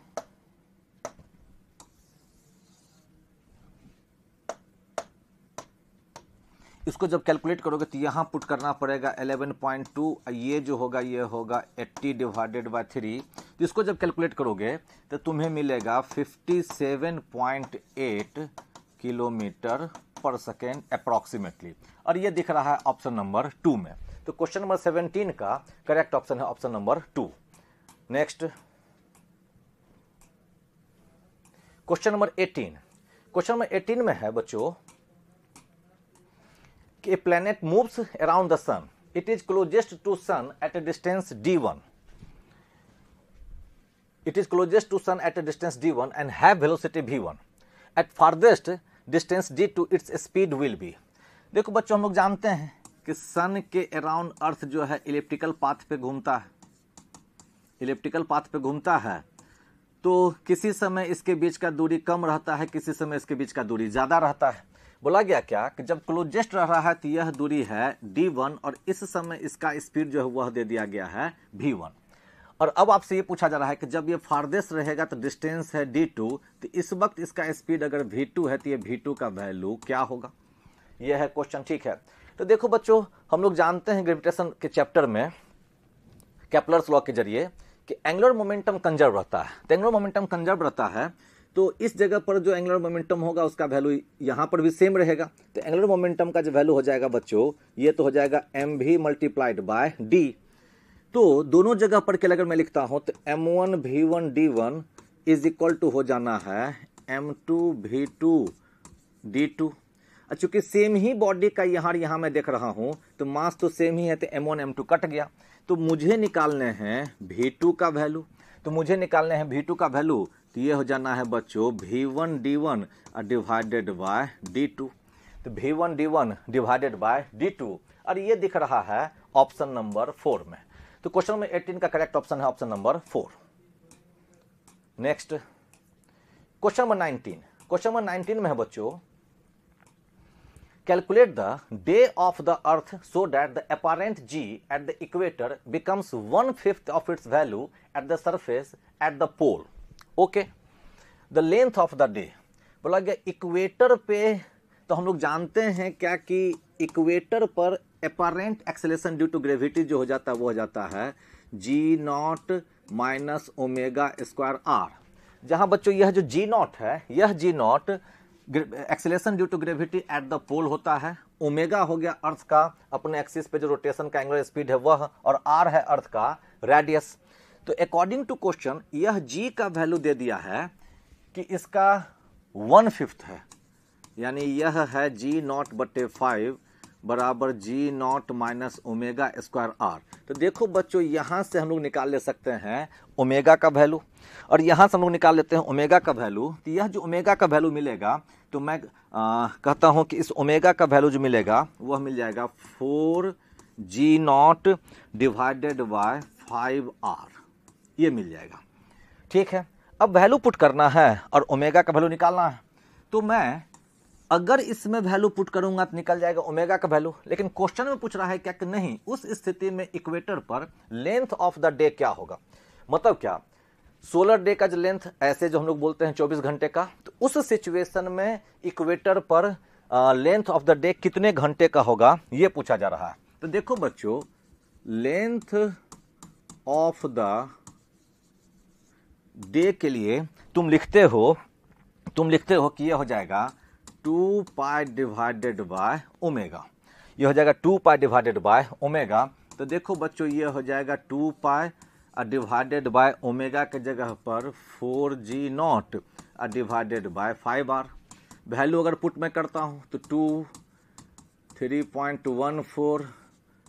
A: इसको जब कैलकुलेट करोगे तो यहाँ पुट करना पड़ेगा 11.2 ये जो होगा ये होगा 80 डिवाइडेड बाय थ्री तो इसको जब कैलकुलेट करोगे तो तुम्हें मिलेगा 57.8 किलोमीटर पर सेकेंड अप्रॉक्सीमेटली और ये दिख रहा है ऑप्शन नंबर टू में तो क्वेश्चन नंबर सेवनटीन का करेक्ट ऑप्शन है option number two next question number eighteen question number eighteen में है बच्चों a planet moves around the sun it is closest to sun at a distance D one it is closest to sun at a distance D one and have velocity V one at farthest distance D two its speed will be देखो बच्चों हम लोग जानते हैं कि सन के अराउंड अर्थ जो है इलेप्टिकल पाथ पे घूमता है इलेप्टिकल पाथ पे घूमता है तो किसी समय इसके बीच का दूरी कम रहता है किसी समय इसके बीच का दूरी ज़्यादा रहता है बोला गया क्या कि जब क्लोजेस्ट रह रहा है तो यह दूरी है डी वन और इस समय इसका स्पीड जो है वह दे दिया गया है भी वन और अब आपसे ये पूछा जा रहा है कि जब ये फार्देस्ट रहेगा तो डिस्टेंस है डी टू तो इस वक्त इसका स्पीड अगर वी टू है तो ये भी टू का वैल्यू क्या होगा यह है क्वेश्चन ठीक है तो देखो बच्चों हम लोग जानते हैं ग्रेविटेशन के चैप्टर में कैपलर्स लॉ के जरिए कि एंगुलर मोमेंटम कंजर्व रहता है तो एंगुलर मोमेंटम कंजर्व रहता है तो इस जगह पर जो एंगुलर मोमेंटम होगा उसका वैल्यू यहाँ पर भी सेम रहेगा तो एंगुलर मोमेंटम का जो वैल्यू हो जाएगा बच्चों ये तो हो जाएगा एम भी मल्टीप्लाइड बाय डी तो दोनों जगह पर क्या अगर मैं लिखता हूँ तो M one V one D one is equal to हो जाना है M two V two D two चूंकि सेम ही बॉडी का यहाँ यहाँ मैं देख रहा हूँ तो मास तो सेम ही है तो M one M two cut गया तो मुझे निकालने हैं भी टू का वैल्यू तो मुझे निकालने हैं भी टू का वैल्यू तो ये हो जाना है बच्चों V one D one divided by D two तो V one D one divided by D two और ये दिख रहा है ऑप्शन नंबर फोर में तो क्वेश्चन में एटीन का करेक्ट ऑप्शन है option number four next question number nineteen question number nineteen में है बच्चों calculate the day of the earth so that the apparent G at the equator becomes one fifth of its value at the surface at the pole okay the length of the day बोला गया इक्वेटर पे तो हम लोग जानते हैं क्या कि इक्वेटर पर apparent acceleration due to gravity जो हो जाता है वो हो जाता है G naught minus omega square R जहां बच्चों यह जो जी नॉट है यह G naught acceleration due to gravity at the pole होता है ओमेगा हो गया अर्थ का अपने एक्सिस पे जो रोटेशन का एंगुलर स्पीड है वह और आर है अर्थ का रेडियस तो अकॉर्डिंग टू क्वेश्चन यह जी का वैल्यू दे दिया है कि इसका वन फिफ्थ है यानी यह है जी नॉट बटे फाइव बराबर G naught minus omega square R तो देखो बच्चों यहाँ से हम लोग निकाल ले सकते हैं ओमेगा का वैल्यू और यहाँ से हम लोग निकाल लेते हैं ओमेगा का वैल्यू तो यह जो ओमेगा का वैल्यू मिलेगा तो मैं आ, कहता हूँ कि इस ओमेगा का वैल्यू जो मिलेगा वह मिल जाएगा four G naught divided by five R ये मिल जाएगा ठीक है अब वैल्यू पुट करना है और ओमेगा का वैल्यू निकालना है तो मैं अगर इसमें वैल्यू पुट करूंगा तो निकल जाएगा ओमेगा का वैल्यू लेकिन क्वेश्चन में पूछ रहा है क्या कि नहीं उस स्थिति में इक्वेटर पर लेंथ ऑफ द डे क्या होगा मतलब क्या सोलर डे का जो लेंथ ऐसे जो हम लोग बोलते हैं 24 घंटे का तो उस सिचुएशन में इक्वेटर पर लेंथ ऑफ द डे कितने घंटे का होगा ये पूछा जा रहा है तो देखो बच्चों लेंथ ऑफ द डे के लिए तुम लिखते हो तुम लिखते हो कि यह हो जाएगा two pi divided by omega यह हो जाएगा two pi divided by omega तो देखो बच्चों ये हो जाएगा टू पाई और डिवाइडेड बाय ओमेगा के जगह पर फोर जी नॉट और divided by five R value अगर पुट में करता हूँ तो two three point one four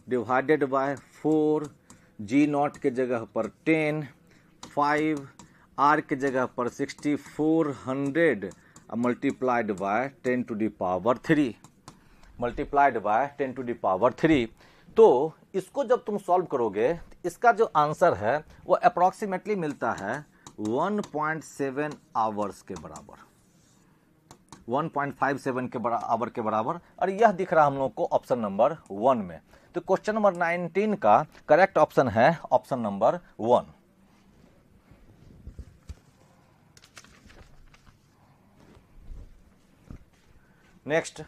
A: divided by four G naught के जगह पर टेन फाइव आर के जगह पर sixty four hundred multiplied by ten to the power three multiplied by ten to the power three तो इसको जब तुम सॉल्व करोगे तो इसका जो आंसर है वो अप्रॉक्सीमेटली मिलता है 1.7 आवर्स के बराबर 1.57 के बड़ा आवर के बराबर और यह दिख रहा हम लोग को ऑप्शन नंबर वन में तो क्वेश्चन नंबर 19 का करेक्ट ऑप्शन है option number one next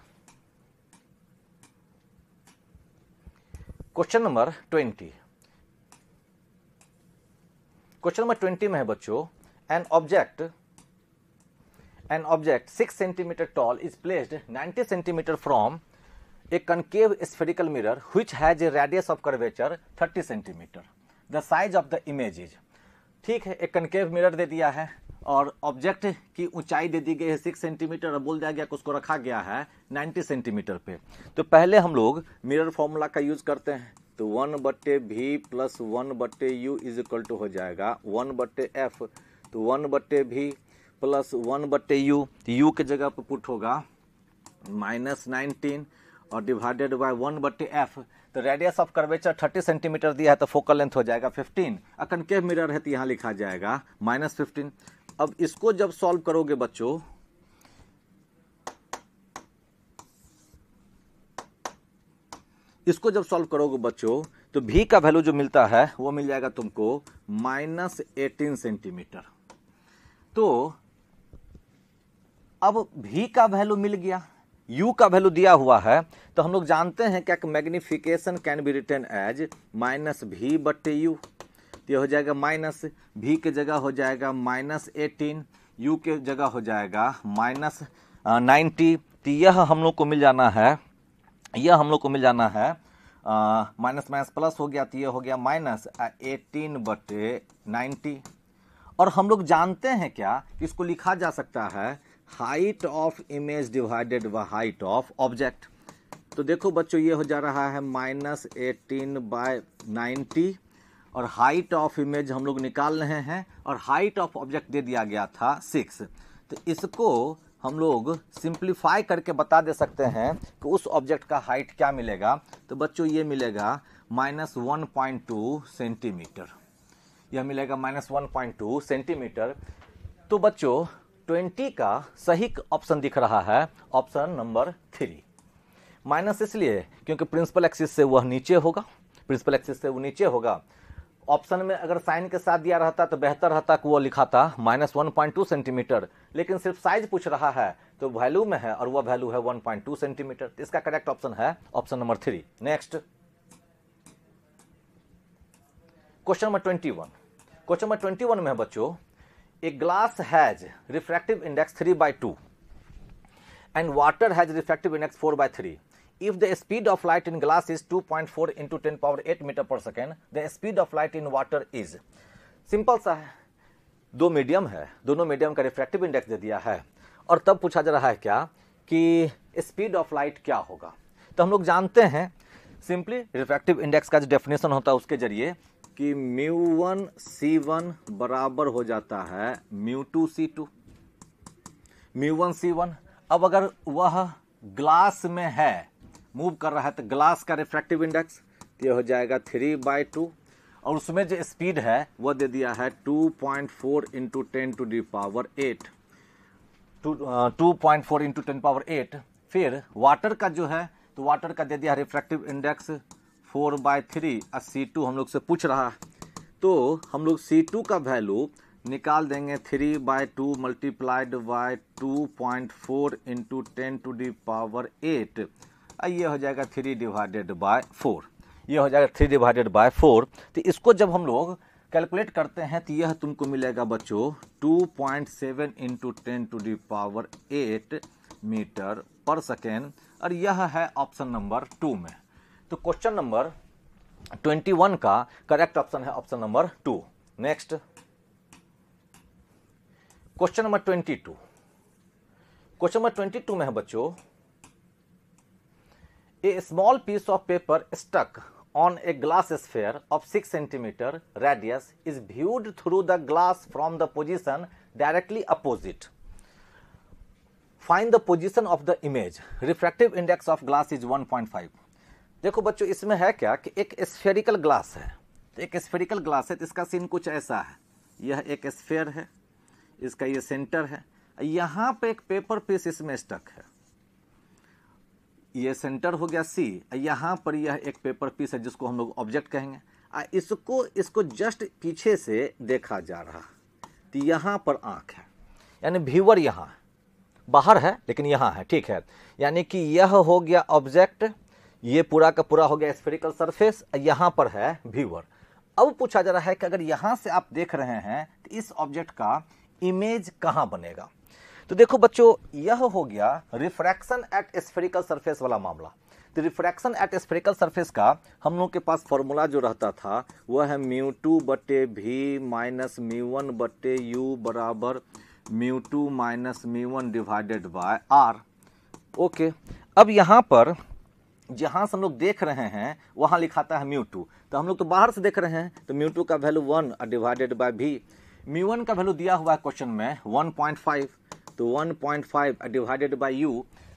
A: question number twenty question number twenty में है बच्चों an object an object six centimetre tall is placed ninety centimetre from a concave spherical mirror which has a radius of curvature thirty centimetre the size of the image is ठीक है एक कनकेव मिरर दे दिया है और ऑब्जेक्ट की ऊंचाई दे दी गई है सिक्स सेंटीमीटर और बोल दिया गया कि उसको रखा गया है नाइन्टी सेंटीमीटर पे तो पहले हम लोग मिरर फॉर्मूला का यूज करते हैं तो वन बट्टे भी प्लस वन बट्टे यू इज इक्वल टू हो जाएगा वन बट्टे एफ तो वन बट्टे भी प्लस वन बट्टे यू तो यू के जगह पर पुट होगा माइनस नाइनटीन और डिवाइडेड बाय वन बट्टे एफ तो radius of curvature thirty centimetre दिया है तो फोकल लेंथ हो जाएगा फिफ्टीन अकन के मिरर है तो यहाँ लिखा जाएगा माइनस फिफ्टीन अब इसको जब सॉल्व करोगे बच्चों इसको जब सॉल्व करोगे बच्चों तो भी का वैल्यू जो मिलता है वो मिल जाएगा तुमको माइनस एटीन सेंटीमीटर तो अब भी का वैल्यू मिल गया u का वैल्यू दिया हुआ है तो हम लोग जानते हैं क्या magnification can be written as minus V बटे यू तो यह हो जाएगा माइनस भी के जगह हो जाएगा माइनस एटीन यू के जगह हो जाएगा माइनस नाइन्टी तो यह हम लोग को मिल जाना है यह हम लोग को मिल जाना है माइनस माइनस प्लस हो गया तो यह हो गया माइनस एटीन बटे नाइन्टी और हम लोग जानते हैं क्या कि इसको लिखा जा सकता है height of image divided by height of object तो देखो बच्चों ये हो जा रहा है माइनस एटीन बाय नाइन्टी और हाइट ऑफ इमेज हम लोग निकाल रहे हैं और हाइट ऑफ ऑब्जेक्ट दे दिया गया था सिक्स तो इसको हम लोग सिंप्लीफाई करके बता दे सकते हैं कि उस ऑब्जेक्ट का हाइट क्या मिलेगा तो बच्चों ये मिलेगा minus one point two centimetre यह मिलेगा minus one point two centimetre तो बच्चों ट्वेंटी का सही ऑप्शन दिख रहा है ऑप्शन नंबर थ्री माइनस इसलिए क्योंकि प्रिंसिपल एक्सिस से वह नीचे होगा प्रिंसिपल एक्सिस से वो नीचे होगा ऑप्शन में अगर साइन के साथ दिया रहता तो बेहतर रहता कि वो था minus one point two centimetre लेकिन सिर्फ साइज पूछ रहा है तो वैल्यू में है और वह वैल्यू है वन पॉइंट टू सेंटीमीटर तो इसका करेक्ट ऑप्शन है option number three next question number twenty one question number twenty one में है बच्चों a glass has refractive index three by two and water has refractive index four by three if the speed of light in glass is two point four into ten power eight metre पर second the speed of light in water is simple सा है दो मीडियम है दोनों मीडियम का रिफ्रैक्टिव इंडेक्स दे दिया है और तब पूछा जा रहा है क्या कि स्पीड ऑफ लाइट क्या होगा तो हम लोग जानते हैं सिंपली रिफ्रैक्टिव इंडेक्स का जो डेफिनेशन होता है उसके जरिए कि म्यू वन सी वन बराबर हो जाता है mu two C two mu one C one अब अगर वह ग्लास में है मूव कर रहा है तो ग्लास का रिफ्रैक्टिव इंडेक्स ये हो जाएगा थ्री बाई टू और उसमें जो स्पीड है वो दे दिया है two point four into ten to the power eight two point four into ten power eight फिर वाटर का जो है तो वाटर का दे दिया है refractive index four by three और सी टू हम लोग से पूछ रहा है तो हम लोग सी टू का वैल्यू निकाल देंगे three by two multiplied by two point four into ten to the power eight ये हो जाएगा थ्री डिवाइडेड बाय फोर ये हो जाएगा थ्री डिवाइडेड बाय फोर तो इसको जब हम लोग कैलकुलेट करते हैं तो यह तुमको मिलेगा बच्चों two point seven into ten to the power eight metre पर सेकेंड और यह है ऑप्शन नंबर टू में तो क्वेश्चन नंबर ट्वेंटी वन का करेक्ट ऑप्शन है option number two next question number twenty two question number twenty two में है बच्चों a small piece of paper stuck on a glass sphere of six centimetre radius is viewed through the glass from the position directly opposite find the position of the image refractive index of glass is one point five देखो बच्चों इसमें है क्या कि एक स्फेरिकल ग्लास है तो एक स्फेरिकल ग्लास है तो इसका सीन कुछ ऐसा है यह एक स्फेयर है इसका ये सेंटर है यहाँ पे एक पेपर पीस इसमें स्टक है ये सेंटर हो गया सी यहाँ पर यह एक पेपर पीस है जिसको हम लोग ऑब्जेक्ट कहेंगे आ इसको इसको जस्ट पीछे से देखा जा रहा तो यहाँ पर आँख है यानी व्यूअर यहाँ है बाहर है लेकिन यहाँ है ठीक है यानी कि यह हो गया ऑब्जेक्ट ये पूरा का पूरा हो गया स्पेरिकल सरफेस यहाँ पर है व्यूअर अब पूछा जा रहा है कि अगर यहाँ से आप देख रहे हैं तो इस ऑब्जेक्ट का इमेज कहाँ बनेगा तो देखो बच्चों यह हो गया रिफ्रैक्शन एट स्फेरिकल सरफेस वाला मामला तो रिफ्रैक्शन एट स्फेरिकल सरफेस का हम लोग के पास फॉर्मूला जो रहता था वह है म्यू टू बटे भी माइनस म्यू वन बटे यू बराबर mu two minus mu one divided by R okay अब यहाँ पर जहाँ से हम लोग देख रहे हैं वहाँ लिखाता है म्यू टू तो हम लोग तो बाहर से देख रहे हैं तो म्यू टू का value one divided by V mu one का वैल्यू दिया हुआ है क्वेश्चन में वन पॉइंट फाइव तो 1.5 डिवाइडेड बाय यू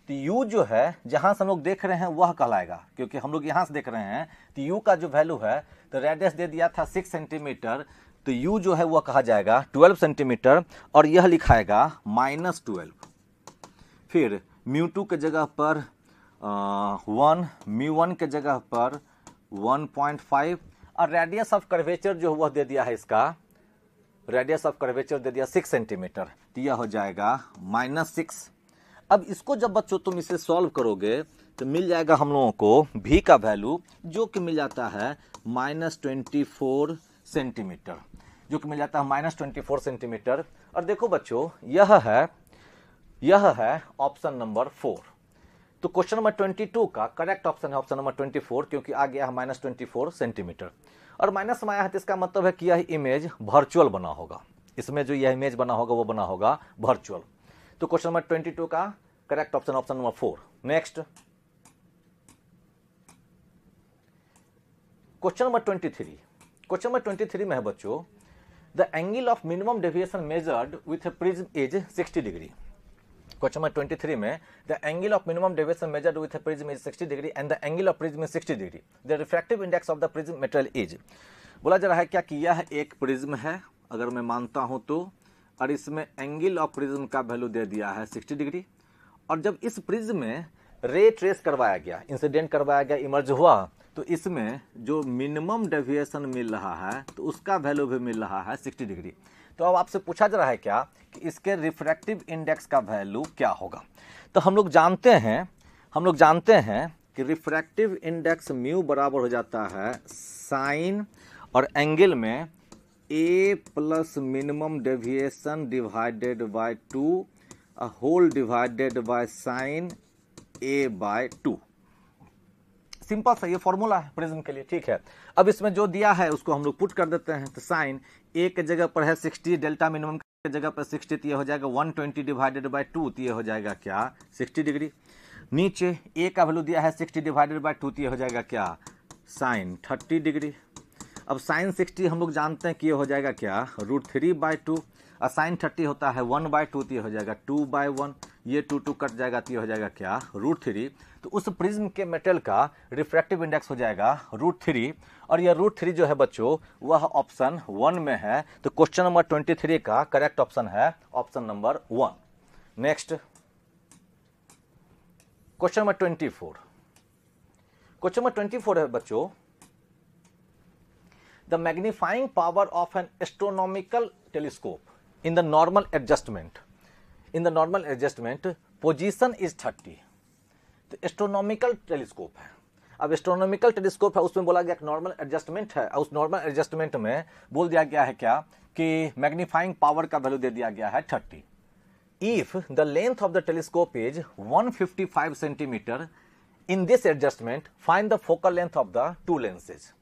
A: तो यू जो है जहां से हम लोग देख रहे हैं वह कहलाएगा क्योंकि हम लोग यहां से देख रहे हैं तो यू का जो वैल्यू है तो रेडियस दे दिया था सिक्स सेंटीमीटर तो यू जो है वह कहा जाएगा ट्वेल्व सेंटीमीटर और यह लिखाएगा माइनस ट्वेल्व फिर म्यू टू के जगह पर वन म्यू वन के जगह पर वन पॉइंट फाइव और रेडियस ऑफ कर्वेचर जो वह दे दिया है इसका रेडियस ऑफ कर्वेचर दे दिया सिक्स सेंटीमीटर तो यह हो जाएगा माइनस सिक्स अब इसको जब बच्चों तुम इसे सॉल्व करोगे तो मिल जाएगा हम लोगों को भी का वैल्यू जो कि मिल जाता है माइनस ट्वेंटी फोर सेंटीमीटर जो कि मिल जाता है माइनस ट्वेंटी फोर सेंटीमीटर और देखो बच्चों यह है यह है ऑप्शन नंबर फोर तो क्वेश्चन नंबर ट्वेंटी टू का करेक्ट ऑप्शन है ऑप्शन नंबर ट्वेंटी फोर क्योंकि आ गया है माइनस ट्वेंटी फोर सेंटीमीटर और माइनस में आया है तो इसका मतलब है कि यह इमेज वर्चुअल बना होगा इसमें जो यह इमेज बना होगा वो बना होगा वर्चुअल तो क्वेश्चन नंबर ट्वेंटी टू का correct option option number four next question number twenty three question number twenty three में है बच्चों the angle of minimum deviation measured with a prism is sixty degree question number twenty three में the angle of minimum deviation measure with prism is 60 degree and the angle of prism is sixty degree the refractive index of the prism material is बोला जा रहा है क्या कि यह एक प्रिज्म है अगर मैं मानता हूँ तो और इसमें एंगल ऑफ प्रिज्म का वैल्यू दे दिया है सिक्सटी डिग्री और जब इस प्रिज्म में रे ट्रेस करवाया गया इंसिडेंट करवाया गया इमर्ज हुआ तो इसमें जो मिनिमम डेविएशन मिल रहा है तो उसका वैल्यू भी मिल रहा है सिक्सटी डिग्री तो अब आपसे पूछा जा रहा है क्या कि इसके रिफ्रैक्टिव इंडेक्स का वैल्यू क्या होगा तो हम लोग जानते हैं हम लोग जानते हैं कि रिफ्रैक्टिव इंडेक्स म्यू बराबर हो जाता है साइन और एंगल में A plus minimum deviation divided by two whole divided by sine A by two simple सा ये फॉर्मूला है प्रिज्म के लिए ठीक है अब इसमें जो दिया है उसको हम लोग पुट कर देते हैं तो साइन ए के जगह पर है सिक्सटी डेल्टा मिनिमम के जगह पर सिक्सटी तो हो जाएगा one twenty divided by two तो ये हो जाएगा क्या सिक्सटी डिग्री नीचे ए का वैल्यू दिया है सिक्सटी डिवाइडेड बाई टू तो ये हो जाएगा क्या साइन थर्टी डिग्री अब साइन सिक्सटी हम लोग जानते हैं कि ये हो जाएगा क्या रूट थ्री बाई टू और साइन थर्टी होता है वन बाय टू तो ये हो जाएगा टू बाय वन ये टू टू कट जाएगा तो ये हो जाएगा क्या रूट थ्री तो उस प्रिज्म के मेटल का रिफ्रैक्टिव इंडेक्स हो जाएगा रूट थ्री और यह रूट थ्री जो है बच्चों वह ऑप्शन वन में है तो क्वेश्चन नंबर ट्वेंटी थ्री का करेक्ट ऑप्शन है option number one next question number twenty four question number twenty four है बच्चों the magnifying power of an astronomical telescope in the normal adjustment in the normal adjustment position is thirty तो एस्ट्रोनॉमिकल टेलीस्कोप है अब एस्ट्रोनॉमिकल टेलीस्कोप है उसमें बोला गया नॉर्मल एडजस्टमेंट है उस नॉर्मल एडजस्टमेंट में बोल दिया गया है क्या कि मैग्नीफाइंग पावर का वैल्यू दे दिया गया है thirty if the length of the telescope is five centimetre in this adjustment find the focal length of the two lenses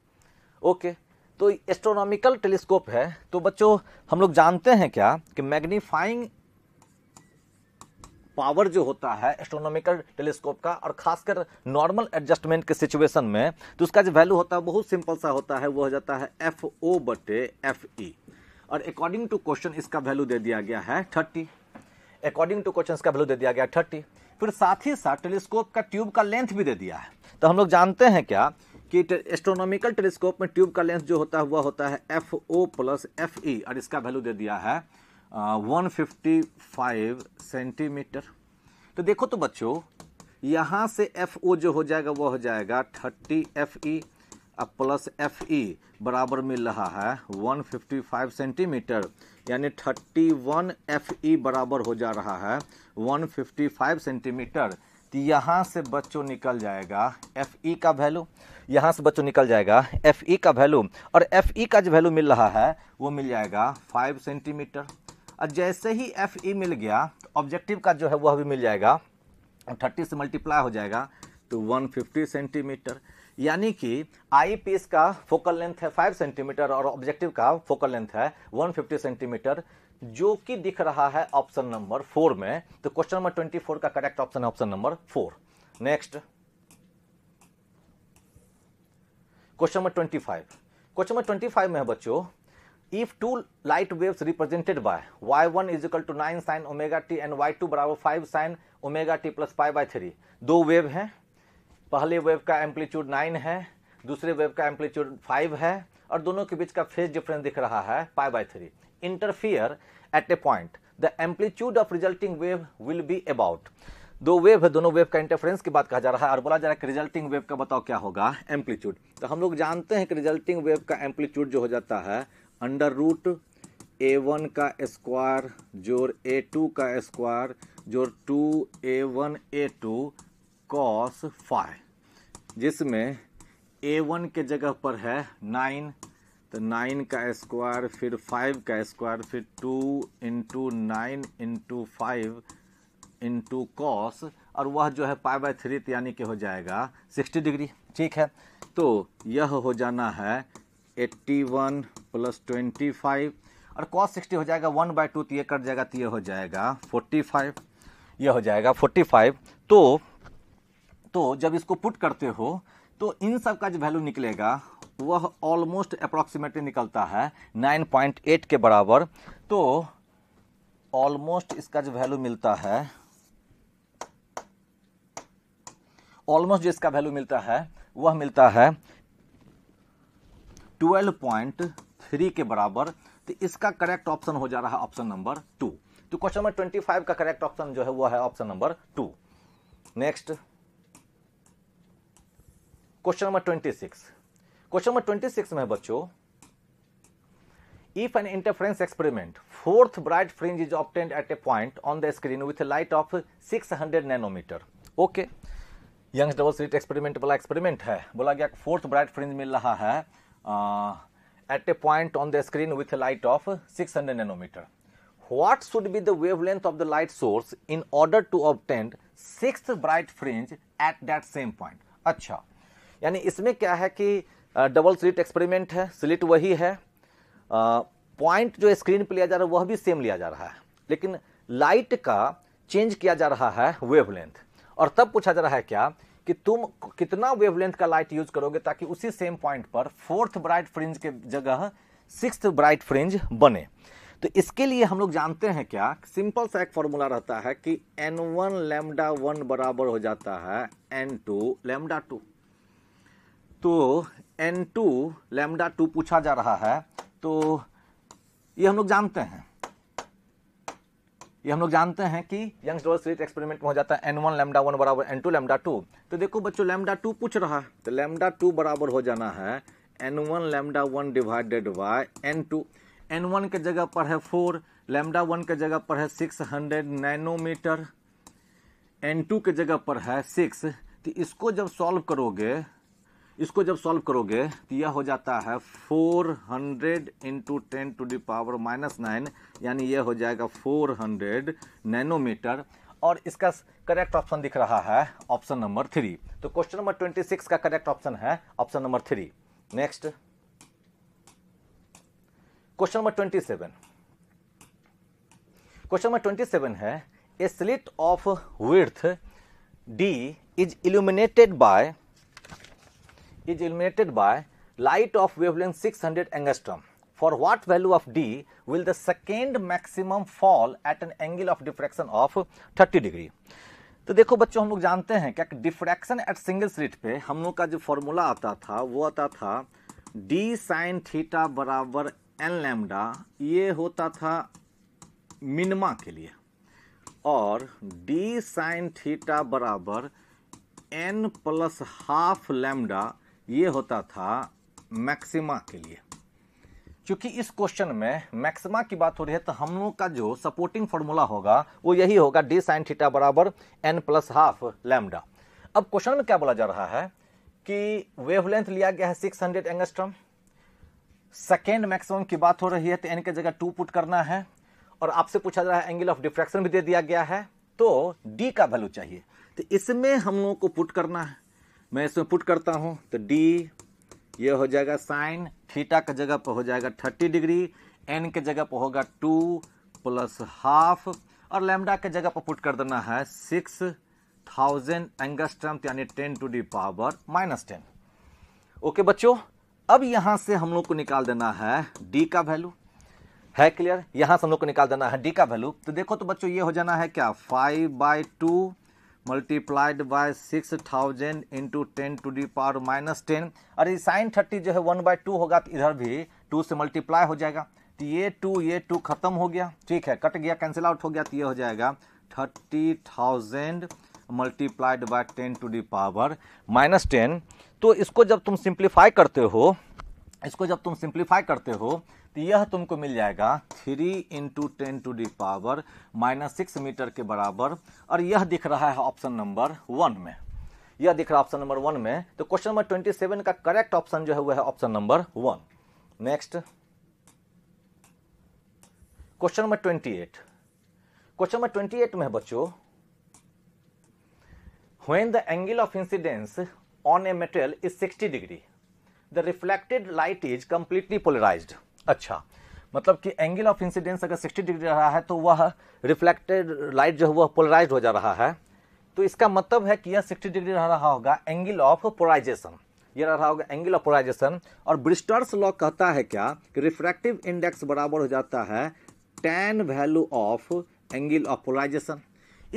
A: okay तो एस्ट्रोनॉमिकल टेलीस्कोप है तो बच्चों हम लोग जानते हैं क्या कि मैग्नीफाइंग पावर जो होता है एस्ट्रोनॉमिकल टेलीस्कोप का और खासकर नॉर्मल एडजस्टमेंट के सिचुएशन में तो उसका जो वैल्यू होता है बहुत सिंपल सा होता है वो हो जाता है एफ ओ बटे एफ ई e। और अकॉर्डिंग टू क्वेश्चन इसका वैल्यू दे दिया गया है थर्टी अकॉर्डिंग टू क्वेश्चन का वैल्यू दे दिया गया है थर्टी फिर साथ ही साथ टेलीस्कोप का ट्यूब का लेंथ भी दे दिया है तो हम लोग जानते हैं क्या कि एस्ट्रोनॉमिकल टेलीस्कोप में ट्यूब का लेंथ जो होता है वह होता है F O plus F E और इसका वैल्यू दे दिया है वन फिफ्टी फाइव सेंटीमीटर तो देखो तो बच्चों यहाँ से एफ ओ जो हो जाएगा वो हो जाएगा थर्टी एफ ई e, अब प्लस एफ ई बराबर मिल रहा है 155 सेंटीमीटर यानी 31 एफ ई बराबर हो जा रहा है 155 सेंटीमीटर तो यहाँ से बच्चों निकल जाएगा एफ ई e का वैल्यू यहाँ से बच्चों निकल जाएगा एफ ई e का वैल्यू और एफ ई का जो वैल्यू मिल रहा है वो मिल जाएगा 5 सेंटीमीटर और जैसे ही एफ ई e मिल गया तो ऑब्जेक्टिव का जो है वह भी मिल जाएगा थर्टी से मल्टीप्लाई हो जाएगा तो 150 सेंटीमीटर यानी कि आई पीस का फोकल लेंथ है 5 सेंटीमीटर और ऑब्जेक्टिव का फोकल लेंथ है 150 सेंटीमीटर जो कि दिख रहा है ऑप्शन नंबर फोर में तो क्वेश्चन नंबर ट्वेंटी फोर का करेक्ट ऑप्शन है option number four next question number twenty five question number twenty five में है बच्चों if two light waves represented by y1 is equal to 9 sin omega t and y2 बराबर 5 sin omega t plus pi by 3 दो वेव हैं पहले वेव का एम्पलीट्यूड 9 है दूसरे वेव का एम्पलीट्यूड 5 है और दोनों के बीच का फेज डिफरेंस दिख रहा है pi by three interfere at a point the amplitude of resulting wave will be about दो वेव है दोनों वेव का इंटरफेरेंस की बात कहा जा रहा है और बोला जा रहा है कि रिजल्टिंग वेव का बताओ क्या होगा एम्पलीट्यूड तो हम लोग जानते हैं कि रिजल्टिंग वेव का एम्पलीट्यूड जो हो जाता है अंडर रूट ए वन का स्क्वायर जोर ए टू का स्क्वायर जोर two A one A two cos five जिसमें ए वन के जगह पर है नाइन तो नाइन का स्क्वायर फिर फाइव का स्क्वायर फिर two into nine into five into cos और वह जो है पाई बाई थ्री यानी कि हो जाएगा सिक्सटी डिग्री ठीक है तो यह हो जाना है eighty one plus twenty five और कॉस सिक्सटी हो जाएगा वन बाई टू तो ये कट जाएगा तो ये हो जाएगा फोर्टी फाइव ये हो जाएगा फोर्टी फाइव तो तो जब इसको पुट करते हो तो इन सब का जो वैल्यू निकलेगा वह ऑलमोस्ट अप्रॉक्सीमेटली निकलता है 9.8 के बराबर तो ऑलमोस्ट इसका जो वैल्यू मिलता है ऑलमोस्ट जो इसका वैल्यू मिलता है वह मिलता है ट्वेल्व पॉइंट थ्री के बराबर तो इसका करेक्ट ऑप्शन हो जा रहा है ऑप्शन नंबर टू तो क्वेश्चन नंबर ट्वेंटी फाइव का करेक्ट ऑप्शन जो है वो है option number two next question number twenty six question number twenty six में बच्चों if an interference experiment fourth bright fringe is obtained at a point on the screen with light of six 600 nanometre okay Young's double slit experiment वाला एक्सपेरिमेंट है बोला गया फोर्थ ब्राइट फ्रिंज मिल रहा है uh, at a point on the screen with a light of 600 nanometer. What should be the wavelength of the light source in order to obtain sixth bright fringe at that same point? अच्छा यानी इसमें क्या है कि डबल स्लिट एक्सपेरिमेंट है स्लिट वही है पॉइंट जो स्क्रीन पे लिया जा रहा है वह भी सेम लिया जा रहा है लेकिन लाइट का चेंज किया जा रहा है वेवलेंथ और तब पूछा जा रहा है क्या कि तुम कितना वेवलेंथ का लाइट यूज करोगे ताकि उसी सेम पॉइंट पर फोर्थ ब्राइट फ्रिंज के जगह सिक्स ब्राइट फ्रिंज बने तो इसके लिए हम लोग जानते हैं क्या सिंपल सा एक फॉर्मूला रहता है कि एन वन लेमडा वन बराबर हो जाता है एन टू लेमडा टू तो एन टू लेमडा टू पूछा जा रहा है तो ये हम लोग जानते हैं ये हम लोग जानते हैं कि यंग डोल स्लिट एक्सपेरिमेंट में हो जाता है एन वन लेमडा वन बराबर एन टू लेमडा टू तो देखो बच्चों लेमडा टू पूछ रहा है तो लेमडा टू बराबर हो जाना है N one lambda one divided by N two N one के जगह पर है फोर लेमडा वन के जगह पर है six hundred nanometre N two के जगह पर है सिक्स तो इसको जब सॉल्व करोगे इसको जब सॉल्व करोगे तो यह हो जाता है four hundred into ten to the power minus nine यानी यह हो जाएगा फोर हंड्रेड नैनोमीटर और इसका करेक्ट ऑप्शन दिख रहा है ऑप्शन नंबर थ्री तो क्वेश्चन नंबर ट्वेंटी सिक्स का करेक्ट ऑप्शन है option number three next question number twenty seven question number twenty seven है a slit of width D is illuminated by is illuminated by light of wavelength 600 angstrom. For what value of d will the second maximum fall at an angle of diffraction of 30 degree? तो देखो बच्चों हम लोग जानते हैं क्या डिफ्रैक्शन एट सिंगल स्लिट पे हम लोग का जो फॉर्मूला आता था वो आता था d साइन थीटा बराबर एन लैम्डा ये होता था मिनिमा के लिए और d साइन थीटा बराबर एन प्लस हाफ लैम्डा ये होता था मैक्सिमा के लिए क्योंकि इस क्वेश्चन में मैक्सिमा की बात हो रही है तो हम लोग का जो सपोर्टिंग फॉर्मूला होगा वो यही होगा डी साइन थीटा बराबर एन प्लस हाफ लैमडा अब क्वेश्चन में क्या बोला जा रहा है कि वेवलेंथ लिया गया है 600 हंड्रेड एंगस्ट्रम सेकेंड मैक्सिमम की बात हो रही है तो एन के जगह टू पुट करना है और आपसे पूछा जा रहा है एंगल ऑफ डिफ्रैक्शन भी दे दिया गया है तो डी का वैल्यू चाहिए तो इसमें हम लोगों को पुट करना है मैं इसमें पुट करता हूँ तो डी ये हो जाएगा साइन थीटा का जगह पर हो जाएगा थर्टी डिग्री एन के जगह पर होगा टू प्लस हाफ और लेमडा के जगह पर पुट कर देना है सिक्स थाउजेंड एंगस्ट्रम यानी ten to the power minus ten okay बच्चों अब यहाँ से हम लोग को निकाल देना है डी का वैल्यू है क्लियर यहाँ से हम लोग को निकाल देना है डी का वैल्यू तो देखो तो बच्चों ये हो जाना है क्या five by two multiplied by six thousand into ten to the power minus ten अरे साइन थर्टी जो है वन बाय टू होगा तो इधर भी टू से मल्टीप्लाई हो जाएगा तो ये टू ये टू खत्म हो गया ठीक है कट गया कैंसिल आउट हो गया तो ये हो जाएगा thirty thousand multiplied by ten to the power minus ten तो इसको जब तुम सिंप्लीफाई करते हो इसको जब तुम सिंप्लीफाई करते हो तो यह तुमको मिल जाएगा three into ten to the power minus six metre के बराबर और यह दिख रहा है ऑप्शन नंबर वन में यह दिख रहा है ऑप्शन नंबर वन में तो क्वेश्चन नंबर ट्वेंटी सेवन का करेक्ट ऑप्शन जो है वह है option number one next question number twenty eight question number twenty eight में बच्चो when the angle of incidence on a material is sixty degree the reflected light is completely polarise अच्छा मतलब कि एंगल ऑफ इंसिडेंस अगर 60 डिग्री रहा है तो वह रिफ्लेक्टेड लाइट जो है वह पोलराइज हो जा रहा है तो इसका मतलब है कि यह 60 डिग्री रह रहा होगा एंगल ऑफ पोलराइजेशन यह रह रहा होगा एंगल ऑफ पोलराइजेशन और ब्रिस्टर्स लॉ कहता है क्या कि रिफ्रैक्टिव इंडेक्स बराबर हो जाता है tan value of angle of polarisation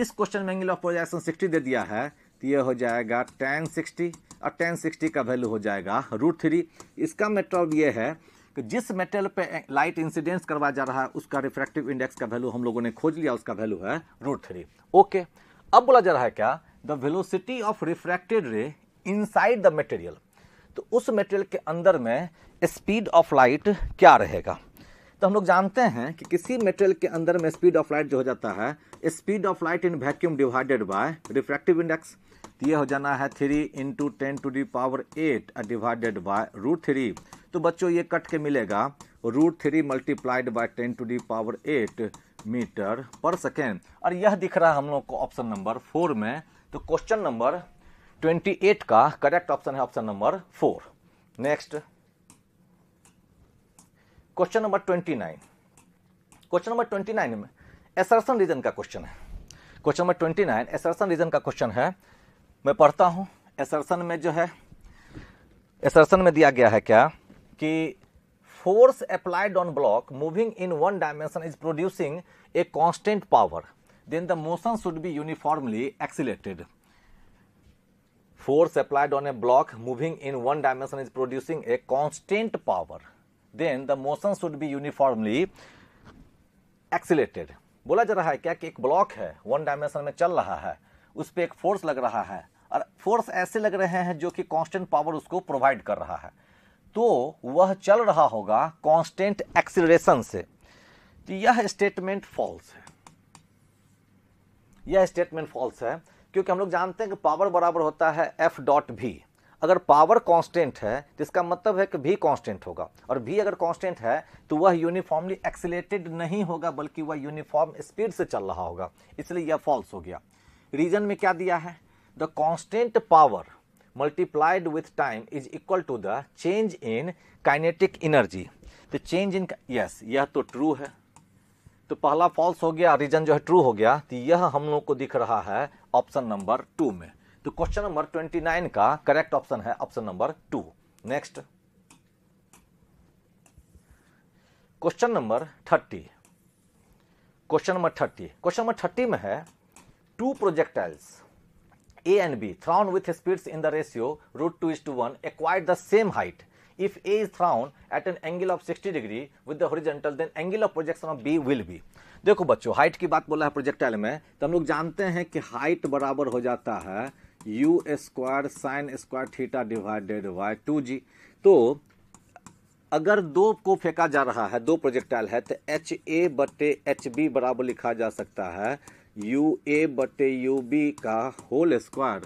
A: इस क्वेश्चन में एंगल ऑफ पोलराइजेशन 60 दे दिया है तो यह हो जाएगा टेन सिक्सटी और टेन सिक्सटी का वैल्यू हो जाएगा रूट थ्री इसका मतलब ये है कि जिस मेटल पे लाइट इंसिडेंस करवा जा रहा है उसका रिफ्रैक्टिव इंडेक्स का वैल्यू हम लोगों ने खोज लिया उसका वैल्यू है रूट थ्री ओके अब बोला जा रहा है क्या the velocity of refracted ray inside the material तो उस मटेरियल के अंदर में स्पीड ऑफ लाइट क्या रहेगा तो हम लोग जानते हैं कि किसी मेटेरियल के अंदर में स्पीड ऑफ लाइट जो हो जाता है speed of light in vacuum divided by refractive index तो ये हो जाना है three into ten to the power eight divided by root three तो बच्चों ये कट के मिलेगा root three multiplied by ten to the power eight metre पर सेकेंड और यह दिख रहा है हम लोग को ऑप्शन नंबर फोर में तो क्वेश्चन नंबर ट्वेंटी एट का करेक्ट ऑप्शन है option number four next question number twenty nine question number twenty nine में एसरसन रीजन का क्वेश्चन है question number twenty nine assertion reason का क्वेश्चन है मैं पढ़ता हूं एसरसन में जो है एसरसन में दिया गया है क्या कि force applied on block moving in one dimension is producing a constant power then the motion should be uniformly accelerated force applied on a block moving in one dimension is producing a constant power then the motion should be uniformly accelerated बोला जा रहा है क्या कि एक ब्लॉक है वन डायमेंशन में चल रहा है उस पर एक फोर्स लग रहा है और फोर्स ऐसे लग रहे हैं जो कि कांस्टेंट पावर उसको प्रोवाइड कर रहा है तो वह चल रहा होगा कांस्टेंट एक्सीलरेशन से तो यह स्टेटमेंट फॉल्स है यह स्टेटमेंट फॉल्स है क्योंकि हम लोग जानते हैं कि पावर बराबर होता है एफ डॉट भी अगर पावर कांस्टेंट है तो इसका मतलब है कि भी कांस्टेंट होगा और भी अगर कांस्टेंट है तो वह यूनिफॉर्मली एक्सीटेड नहीं होगा बल्कि वह यूनिफॉर्म स्पीड से चल रहा होगा इसलिए यह फॉल्स हो गया रीजन में क्या दिया है the constant power multiplied with time is equal to the change in kinetic energy तो चेंज इन यस यह तो ट्रू है तो पहला फॉल्स हो गया रीजन जो है ट्रू हो गया तो यह हम लोग को दिख रहा है ऑप्शन नंबर टू में तो क्वेश्चन नंबर ट्वेंटी नाइन का करेक्ट ऑप्शन है option number two next question number thirty question number thirty question number thirty में है two projectiles A and B thrown with speeds in the ratio root 2 is to 1 acquired the same height. If A is thrown at an angle of 60 degree with the horizontal then angle of projection of B will be. देखो बच्चों हाइट की बात बोला है प्रोजेक्टाइल में तो हम लोग जानते हैं कि हाइट बराबर हो जाता है U square sine square theta divided by two G तो अगर दो को फेंका जा रहा है दो प्रोजेक्टाइल है तो एच ए बटे एच बी बराबर लिखा जा सकता है यू ए बटे यू बी का होल स्क्वायर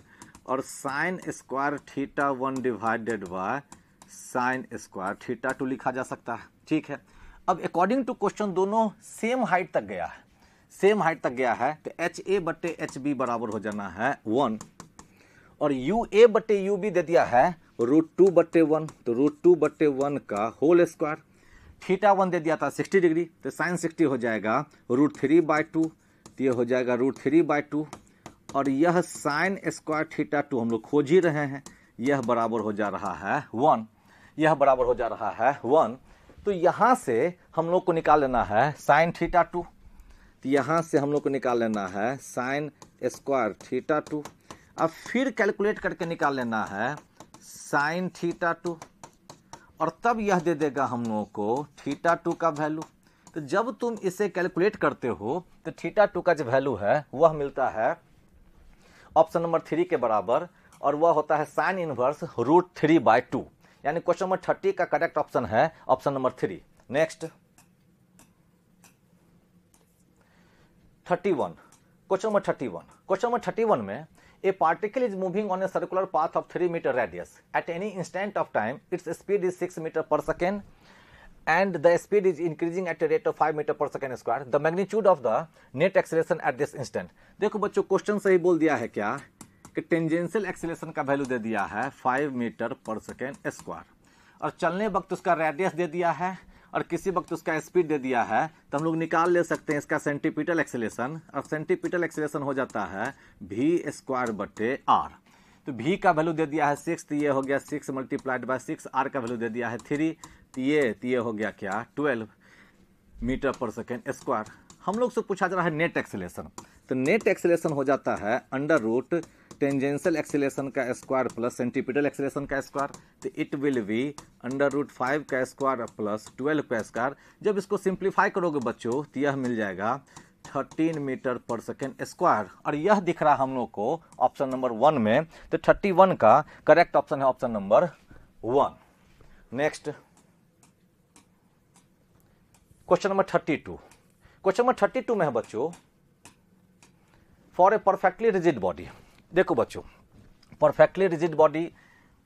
A: और sine square theta one divided by sine square theta two लिखा जा सकता है ठीक है अब अकॉर्डिंग टू क्वेश्चन दोनों सेम हाइट तक गया है सेम हाइट तक गया है तो एच ए बटे एच बी बराबर हो जाना है वन और यू ए बटे यू बी दे दिया है रूट टू बटे वन तो रूट टू बटे वन का होल स्क्वायर थीटा वन दे दिया था सिक्सटी डिग्री तो साइन सिक्सटी हो जाएगा रूट थ्री बाय टू तो ये हो जाएगा रूट थ्री बाई टू और यह साइन स्क्वायर थीटा टू हम लोग खोज ही रहे हैं यह बराबर हो जा रहा है वन यह बराबर हो जा रहा है वन तो यहाँ से हम लोग को निकाल लेना है साइन थीटा टू तो यहाँ से हम लोग को निकाल लेना है साइन स्क्वायर थीटा टू अब फिर कैलकुलेट करके निकाल लेना है साइन थीटा टू और तब यह दे देगा हम लोगों को थीटा टू का वैल्यू तो जब तुम इसे कैलकुलेट करते हो तो थीटा टू का जो वैल्यू है वह मिलता है ऑप्शन नंबर थ्री के बराबर और वह होता है sine inverse root three by two यानी क्वेश्चन नंबर थर्टी का करेक्ट ऑप्शन है option number three next thirty one question number thirty one question number thirty one में a particle is moving on a circular path of three metre radius at any instant of time its speed is six metre पर second and the speed is increasing at a rate of 5 meter per second square the magnitude of the net acceleration at this instant dekho bachcho question sahi bol diya hai kya ki tangential acceleration ka value de diya hai 5 meter per second square aur chalne waqt uska radius de diya hai और किसी वक्त उसका स्पीड दे दिया है तो हम लोग निकाल ले सकते हैं इसका सेंटीपीटल एक्सेलेशन और सेंटीपीटल एक्सेलेशन हो जाता है भी स्क्वायर बटे आर तो भी का वैल्यू दे दिया है सिक्स ये हो गया six multiplied by six R का वैल्यू दे दिया है थ्री ये ये हो गया क्या ट्वेल्व मीटर पर सेकेंड स्क्वायर हम लोग से पूछा जा रहा है नेट एक्सेलेशन तो नेट एक्सेलेशन हो जाता है अंडर रूट टेंजेंशियल एक्सेलेशन का स्क्वायर प्लस सेंटीपीटल एक्सेलेशन का स्क्वायर तो it will be under root five का स्क्वायर प्लस ट्वेल्व का स्क्वायर जब इसको सिंप्लीफाई करोगे बच्चों तो यह मिल जाएगा थर्टीन मीटर पर सेकेंड स्क्वायर और यह दिख रहा हम लोग को ऑप्शन नंबर वन में तो थर्टी वन का करेक्ट ऑप्शन है option number one next question number thirty two question number thirty two में है बच्चों for a perfectly rigid body देखो बच्चों परफेक्टली रिजिड बॉडी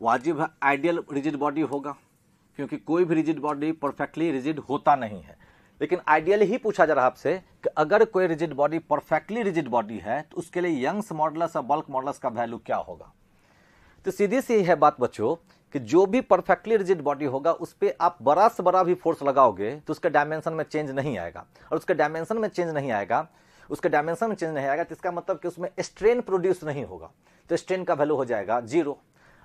A: वाजिब आइडियल रिजिड बॉडी होगा क्योंकि कोई भी रिजिड बॉडी परफेक्टली रिजिड होता नहीं है लेकिन आइडियल ही पूछा जा रहा आपसे कि अगर कोई rigid body perfectly rigid body है तो उसके लिए यंग्स मॉडलस और बल्क मॉडलस का वैल्यू क्या होगा तो सीधी सी है बात बच्चों कि जो भी परफेक्टली रिजिड बॉडी होगा उस पर आप बड़ा से बड़ा भी फोर्स लगाओगे तो उसके डायमेंशन में चेंज नहीं आएगा और उसके डायमेंशन में चेंज नहीं आएगा उसके डायमेंशन में चेंज नहीं आएगा तो इसका मतलब कि उसमें स्ट्रेन प्रोड्यूस नहीं होगा तो स्ट्रेन का वैल्यू हो जाएगा जीरो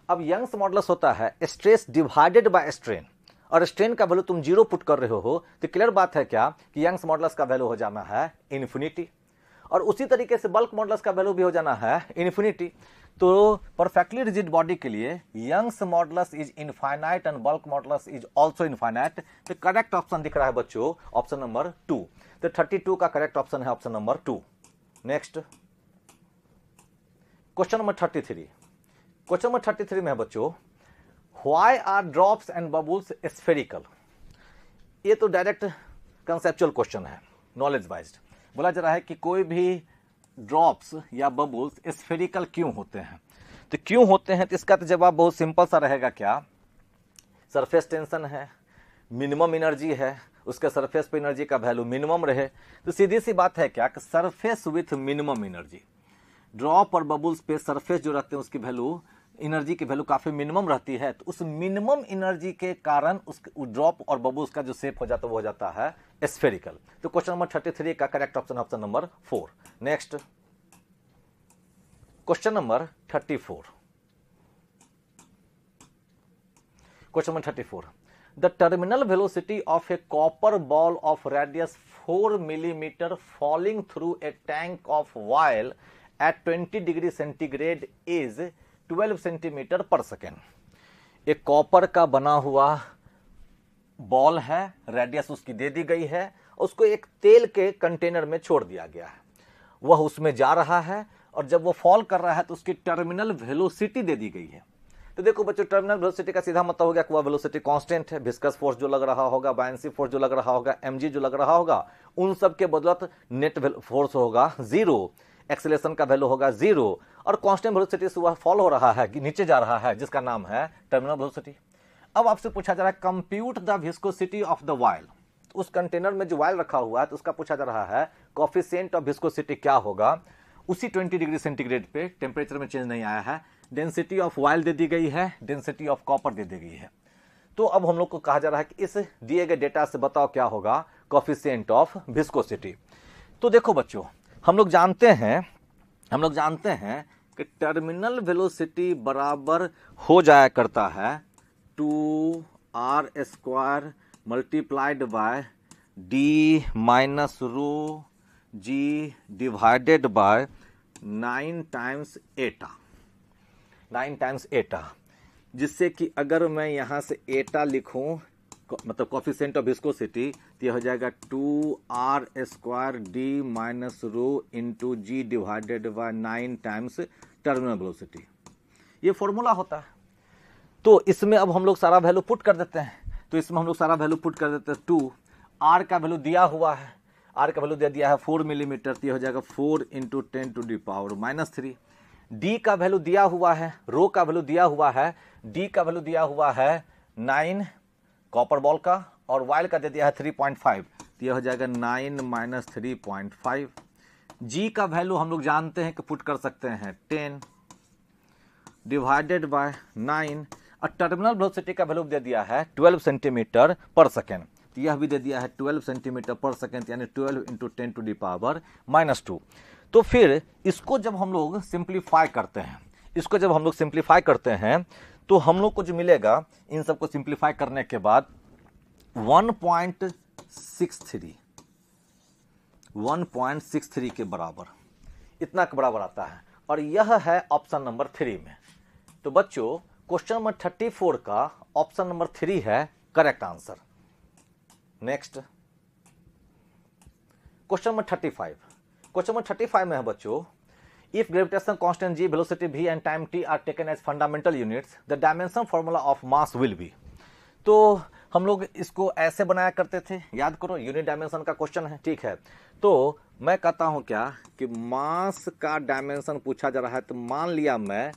A: अब यंग्स मॉडल्स होता है स्ट्रेस डिवाइडेड बाय स्ट्रेन और स्ट्रेन का वैल्यू तुम जीरो पुट कर रहे हो तो क्लियर बात है क्या कि यंग्स मॉडल्स का वैल्यू हो जाना है इन्फिनिटी और उसी तरीके से बल्क मॉडल्स का वैल्यू भी हो जाना है इन्फिनिटी तो परफेक्टली रिजिड बॉडी के लिए Young's modulus is infinite and bulk modulus is also infinite तो करेक्ट ऑप्शन दिख रहा है बच्चों ऑप्शन नंबर टू तो थर्टी टू का करेक्ट ऑप्शन है option number two next question number thirty three question number thirty three में है बच्चों why are drops and bubbles spherical ये तो डायरेक्ट कंसेप्चुअल क्वेश्चन है नॉलेज वाइज बोला जा रहा है कि कोई भी ड्रॉप्स या बबुल्स स्फेरिकल क्यों होते हैं तो क्यों होते हैं तो इसका तो जवाब बहुत सिंपल सा रहेगा क्या सरफेस टेंशन है मिनिमम एनर्जी है उसके सरफेस पे एनर्जी का वैल्यू मिनिमम रहे तो सीधी सी बात है क्या कि surface with minimum energy drop और बबुल्स पे सरफेस जो रहते हैं उसकी वैल्यू एनर्जी की वैल्यू काफ़ी मिनिमम रहती है तो उस मिनिमम एनर्जी के कारण उस ड्रॉप और बबू उसका जो शेप हो जाता है वो हो जाता है स्फेरिकल तो क्वेश्चन नंबर थर्टी थ्री का correct option option number four next question number thirty four question number thirty four the terminal velocity of a copper ball of radius four millimetre falling through a tank of oil at twenty degree centigrade is 12 centimetre per second एक कॉपर का बना हुआ बॉल है रेडियस उसकी दे दी गई है उसको एक तेल के कंटेनर में छोड़ दिया गया है वह उसमें जा रहा है और जब वो फॉल कर रहा है तो उसकी टर्मिनल वेलोसिटी दे दी गई है तो देखो बच्चों टर्मिनल वेलोसिटी का सीधा मतलब हो गया कि वह वेलोसिटी कांस्टेंट है विस्कस फोर्स जो लग रहा होगा बायसी फोर्स जो लग रहा होगा एम जो लग रहा होगा उन सब के बदलत नेट फोर्स होगा जीरो एक्सेलेशन का वैल्यू होगा जीरो और कॉन्स्टेंट वेलोसिटी से वह फॉल हो रहा है कि नीचे जा रहा है जिसका नाम है टर्मिनल वेलोसिटी अब आपसे पूछा जा रहा है compute the viscosity of the oil उस कंटेनर में जो वायल रखा हुआ है तो उसका पूछा जा रहा है कॉफिशियंट ऑफ विस्कोसिटी क्या होगा उसी 20 डिग्री सेंटीग्रेड पे टेम्परेचर में चेंज नहीं आया है डेंसिटी ऑफ वायल दे दी गई है डेंसिटी ऑफ कॉपर दे दी गई है तो अब हम लोग को कहा जा रहा है कि इस दिए गए डेटा से बताओ क्या होगा कॉफिशियंट ऑफ विस्कोसिटी तो देखो बच्चों हम लोग जानते हैं हम लोग जानते हैं कि टर्मिनल वेलोसिटी बराबर हो जाया करता है two R square multiplied by D minus rho G divided by nine times eta nine times eta जिससे कि अगर मैं यहाँ से एटा लिखूँ मतलब कॉफिशेंट ऑफ विस्कोसिटी तो यह हो जाएगा two R square D minus rho into G divided by nine times terminal velocity ये फॉर्मूला होता है तो इसमें अब हम लोग सारा वैल्यू पुट कर देते हैं तो इसमें हम लोग सारा वैल्यू पुट कर देते हैं टू आर का वैल्यू दिया हुआ है आर का वैल्यू दे दिया है फोर मिलीमीटर तो ये हो जाएगा four into ten to the power minus three D का वैल्यू दिया हुआ है रो का वैल्यू दिया हुआ है डी का वैल्यू दिया हुआ है नाइन कॉपर बॉल का और वाइल का दे दिया है थ्री पॉइंट फाइव तो यह हो जाएगा nine minus three point five G का वैल्यू हम लोग जानते हैं कि पुट कर सकते हैं टेन डिवाइडेड बाय नाइन और टर्मिनल वेलोसिटी का वैल्यू दे दिया है ट्वेल्व सेंटीमीटर पर सेकेंड तो यह भी दे दिया है ट्वेल्व सेंटीमीटर पर सेकेंड यानी twelve into ten to the power minus two तो फिर इसको जब हम लोग सिंप्लीफाई करते हैं इसको जब हम लोग सिंप्लीफाई करते हैं तो हम लोग को जो मिलेगा इन सबको सिंप्लीफाई करने के बाद 1.63 1.63 के बराबर इतना के बराबर आता है और यह है ऑप्शन नंबर थ्री में तो बच्चों क्वेश्चन नंबर थर्टी फोर का ऑप्शन नंबर थ्री है correct answer next question number thirty five question number thirty five में है बच्चों If gravitational constant g, velocity v and time t are taken as fundamental units, the dimension formula of mass will be. तो हम लोग इसको ऐसे बनाया करते थे याद करो यूनिट डायमेंशन का क्वेश्चन है ठीक है तो मैं कहता हूं क्या कि मास का डायमेंशन पूछा जा रहा है तो मान लिया मैं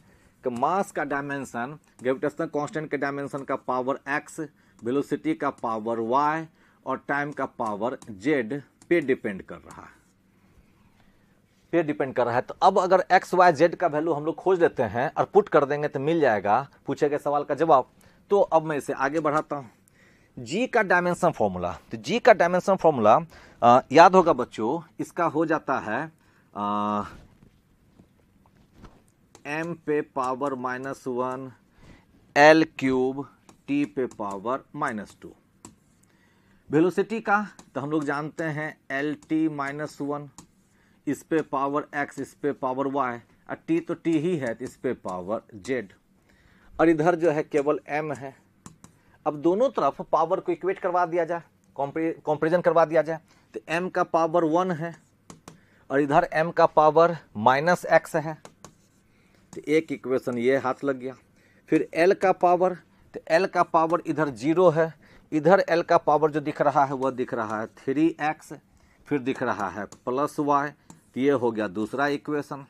A: कि मास का डायमेंशन ग्रेविटेशनल कांस्टेंट के डायमेंशन का पावर एक्स वेलोसिटी का पावर वाई और टाइम का पावर जेड पे डिपेंड कर रहा है पे डिपेंड कर रहा है तो अब अगर एक्स वाई जेड का वैल्यू हम लोग खोज लेते हैं और पुट कर देंगे तो मिल जाएगा पूछे गए सवाल का जवाब तो अब मैं इसे आगे बढ़ाता हूँ जी का डायमेंशन फॉर्मूला तो जी का डायमेंशन फॉर्मूला याद होगा बच्चों इसका हो जाता है एम पे power minus one L cube T पे पावर माइनस टू वेलोसिटी का तो हम लोग जानते हैं एल टी माइनस वन इस पे पावर एक्स इस पे पावर वाई और टी तो टी ही है तो इस पे पावर जेड और इधर जो है केवल एम है अब दोनों तरफ पावर को इक्वेट करवा दिया जाए कॉम्प्रेजन करवा दिया जाए तो एम का पावर वन है और इधर एम का पावर माइनस एक्स है तो एक इक्वेशन ये हाथ लग गया फिर एल का पावर तो एल का पावर इधर जीरो है इधर एल का पावर जो दिख रहा है वह दिख रहा है थ्री एक्स फिर दिख रहा है प्लस वाई तो ये हो गया दूसरा इक्वेशन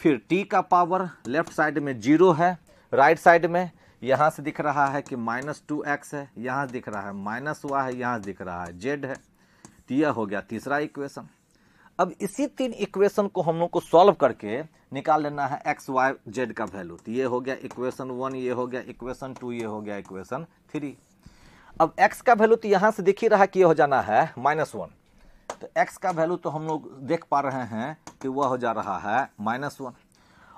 A: फिर t का पावर लेफ्ट साइड में जीरो है राइट right साइड में यहाँ से दिख रहा है कि माइनस टू एक्स है यहाँ दिख रहा है माइनस हुआ है यहाँ दिख रहा है जेड है तो यह हो गया तीसरा इक्वेशन अब इसी तीन इक्वेशन को हम लोग को सॉल्व करके निकाल लेना है एक्स वाई जेड का वैल्यू तो ये हो गया इक्वेशन वन ये हो गया इक्वेशन टू ये हो गया इक्वेशन थ्री अब एक्स का वैल्यू तो यहाँ से दिख ही रहा कि हो जाना है माइनस वन तो x का वैल्यू तो हम लोग देख पा रहे हैं कि वह हो जा रहा है माइनस वन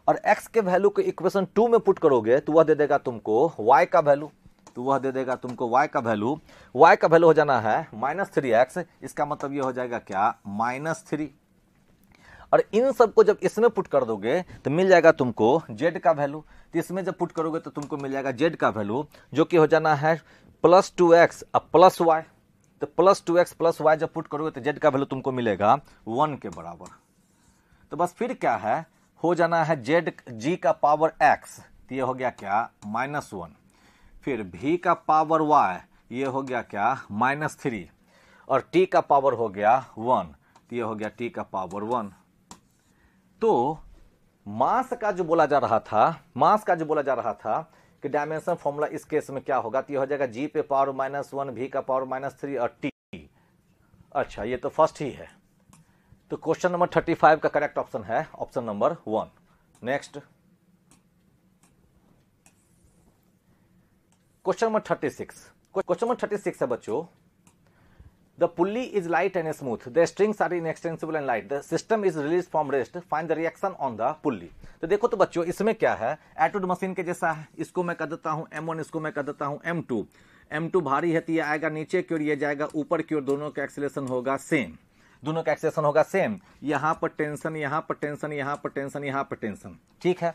A: और x के वैल्यू को इक्वेशन टू में पुट करोगे तो वह दे देगा तुमको y का वैल्यू तो वह दे देगा तुमको y का वैल्यू y का वैल्यू हो जाना है माइनस थ्री एक्स इसका मतलब ये हो जाएगा क्या माइनस थ्री और इन सबको जब इसमें पुट कर दोगे तो मिल जाएगा तुमको z का वैल्यू तो इसमें जब पुट करोगे तो तुमको मिल जाएगा z का वैल्यू जो कि हो जाना है प्लस टू एक्स और प्लस वाई तो plus two X plus Y जब पुट करोगे तो जेड का वैल्यू तुमको मिलेगा वन के बराबर तो बस फिर क्या है हो जाना है जेड जी का पावर एक्स तो ये हो गया क्या माइनस वन फिर भी का पावर वाई ये हो गया क्या माइनस थ्री और टी का पावर हो गया वन तो ये हो गया टी का पावर वन तो मास का जो बोला जा रहा था मास का जो बोला जा रहा था कि डायमेंशन फॉर्मूला इस केस में क्या होगा तो हो जाएगा जी पे पावर माइनस वन भी का पावर माइनस थ्री और टी अच्छा ये तो फर्स्ट ही है तो क्वेश्चन नंबर थर्टी फाइव का करेक्ट ऑप्शन है option number one next question number thirty six question number thirty six है बच्चों The pulley is light and smooth. The strings are inextensible and light. The system is released from rest. Find the reaction on the pulley. तो देखो तो बच्चों इसमें क्या है एटूड मशीन के जैसा है इसको मैं कर देता हूँ एम वन इसको मैं कर देता हूँ एम टू एम टू भारी है तो ये आएगा नीचे की ओर ये जाएगा ऊपर की ओर दोनों का एक्सेलेशन होगा सेम दोनों का एक्सेलेशन होगा सेम यहाँ पर टेंशन यहाँ पर टेंशन यहाँ पर टेंशन यहाँ पर टेंशन ठीक है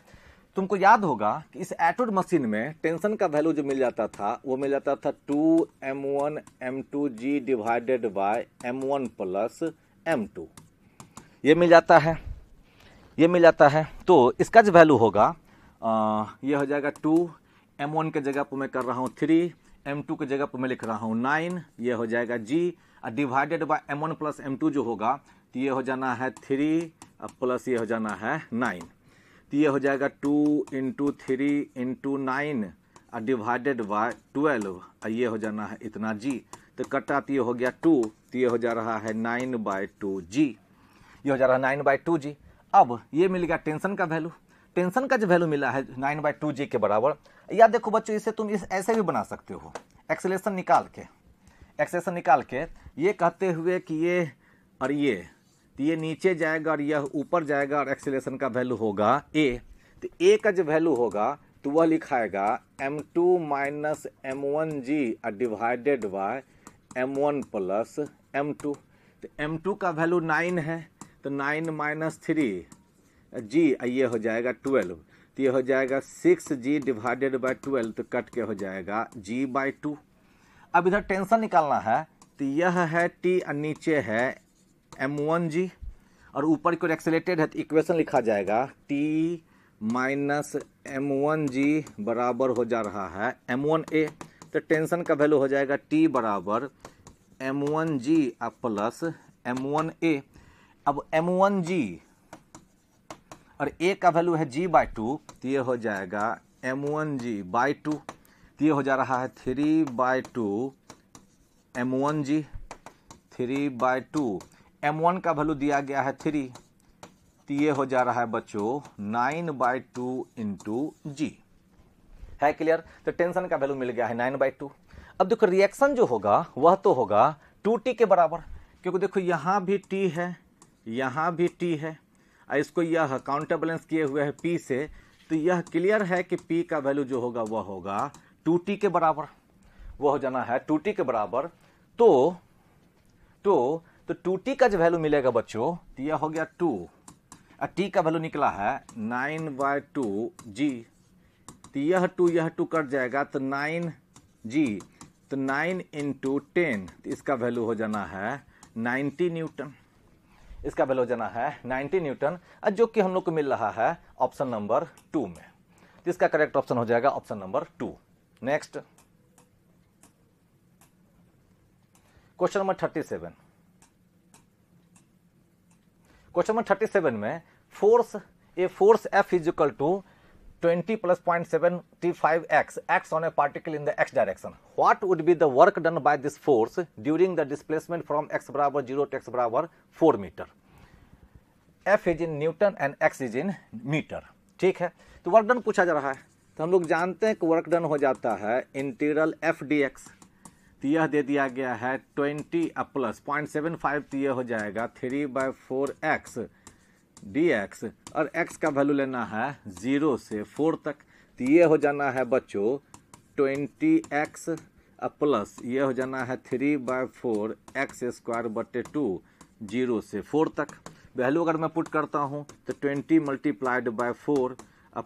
A: तुमको याद होगा कि इस एटोड मशीन में टेंशन का वैल्यू जो मिल जाता था वो मिल जाता था two M one M two G divided by M one plus M two ये मिल जाता है ये मिल जाता है तो इसका जो वैल्यू होगा आ, ये हो जाएगा टू एम वन के जगह पर मैं कर रहा हूँ थ्री एम टू के जगह पर मैं लिख रहा हूँ नाइन ये हो जाएगा जी और divided by M one plus M two जो होगा तो ये हो जाना है थ्री प्लस ये हो जाना है नाइन तो ये हो जाएगा two into three into nine और डिवाइडेड बाय ट्वेल्व और ये हो जाना है इतना जी तो कटा तो ये हो गया टू तो ये हो जा रहा है नाइन बाय टू जी ये हो जा रहा है नाइन बाय टू जी अब ये मिल गया टेंशन का वैल्यू टेंशन का जो वैल्यू मिला है नाइन बाई टू जी के बराबर या देखो बच्चों इसे तुम इस ऐसे भी बना सकते हो एक्सेलेशन निकाल के एक्सेलेशन निकाल के ये कहते हुए कि ये और ये तो ये नीचे जाएगा और यह ऊपर जाएगा और एक्सेलेशन का वैल्यू होगा ए तो ए का जो वैल्यू होगा तो वह लिखाएगा M two minus M one G divided by M one plus M two तो एम टू का वैल्यू नाइन है तो नाइन माइनस थ्री जी ये हो जाएगा ट्वेल्व तो ये हो जाएगा six G divided by twelve तो कट के हो जाएगा जी बाई टू अब इधर टेंशन निकालना है तो यह है टी और नीचे है एम वन जी और ऊपर की ओर एक्सेलेटेड है तो इक्वेशन लिखा जाएगा T minus M one G बराबर हो जा रहा है एम वन ए तो टेंशन का वैल्यू हो जाएगा टी बराबर एम वन जी और प्लस एम वन ए अब एम वन जी और ए का वैल्यू है जी बाई टू तो ये हो जाएगा M one G by two तो ये हो जा रहा है three by two M one G three by two M one का वैल्यू दिया गया है थ्री तो ये हो जा रहा है बच्चों nine by two into G है क्लियर तो टेंशन का वैल्यू मिल गया है नाइन बाई टू अब देखो रिएक्शन जो होगा वह तो होगा टू टी के बराबर क्योंकि देखो यहाँ भी टी है यहाँ भी टी है और इसको यह काउंटर बैलेंस किए हुए है पी से तो यह क्लियर है कि पी का वैल्यू जो होगा वह होगा टू टी के बराबर वह हो जाना है टू टी के बराबर तो तो तो टू टी का जो वैल्यू मिलेगा बच्चों तो यह हो गया टू और टी का वैल्यू निकला है नाइन बाय टू जी तो यह टू यह टू कट जाएगा तो नाइन जी तो नाइन इंटू टेन तो इसका वैल्यू हो जाना है नाइन्टी न्यूटन इसका वैल्यू हो जाना है नाइन्टी न्यूटन और जो कि हम लोग को मिल रहा है ऑप्शन नंबर टू में तो इसका करेक्ट ऑप्शन हो जाएगा option number two next question number thirty seven question number thirty seven में force a force F is equal to twenty plus point seventy five X X on a particle in the X direction what would be the work done by this force during the displacement from X बराबर जीरो टू एक्स बराबर four metre F is in newton and X is in metre ठीक है तो वर्क डन पूछा जा रहा है तो हम लोग जानते हैं कि वर्क डन हो जाता है इंटीरियल एफ डी एक्स तो यह दे दिया गया है twenty plus point seven five तो यह हो जाएगा three by four X D X और एक्स का वैल्यू लेना है ज़ीरो से फोर तक तो ये हो जाना है बच्चों ट्वेंटी एक्स प्लस ये हो जाना है three by four X square बटे टू जीरो से फोर तक वैल्यू अगर मैं पुट करता हूँ तो twenty multiplied by four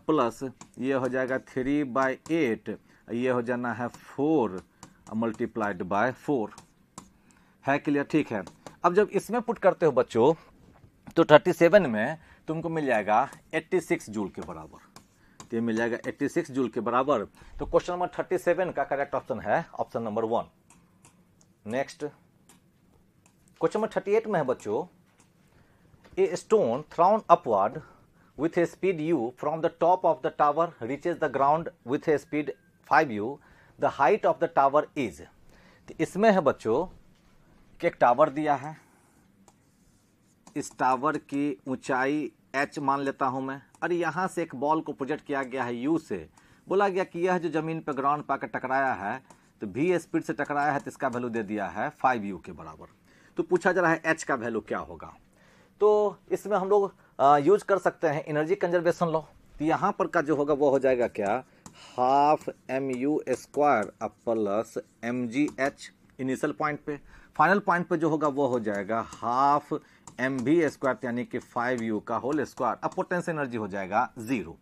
A: plus ये हो जाएगा थ्री बाय एट ये हो जाना है फोर मल्टीप्लाइड बाय फोर है क्लियर ठीक है अब जब इसमें पुट करते हो बच्चों तो 37 में तुमको मिल जाएगा 86 जूल के बराबर तो ये मिल जाएगा 86 जूल के बराबर तो क्वेश्चन नंबर 37 का करेक्ट ऑप्शन है option number one next question number 38 में है बच्चों a stone thrown upward with a speed U from the top of the tower reaches the ground with a speed five U the height of the tower is तो इसमें है बच्चों कि एक टावर दिया है इस टावर की ऊंचाई एच मान लेता हूं मैं और यहां से एक बॉल को प्रोजेक्ट किया गया है यू से बोला गया कि यह जो ज़मीन पर ग्राउंड पाकर टकराया है तो भी स्पीड से टकराया है तो इसका वैल्यू दे दिया है फाइव यू के बराबर तो पूछा जा रहा है एच का वैल्यू क्या होगा तो इसमें हम लोग यूज कर सकते हैं एनर्जी कंजर्वेशन लॉ तो यहाँ पर का जो होगा वो हो जाएगा क्या हाफ एम यू स्क्वायर अब plus M G H initial point पे फाइनल पॉइंट पे जो होगा वो हो जाएगा हाफ एम बी स्क्वायर यानी कि फाइव यू का होल स्क्वायर अब पोटेंशियल एनर्जी हो जाएगा ज़ीरो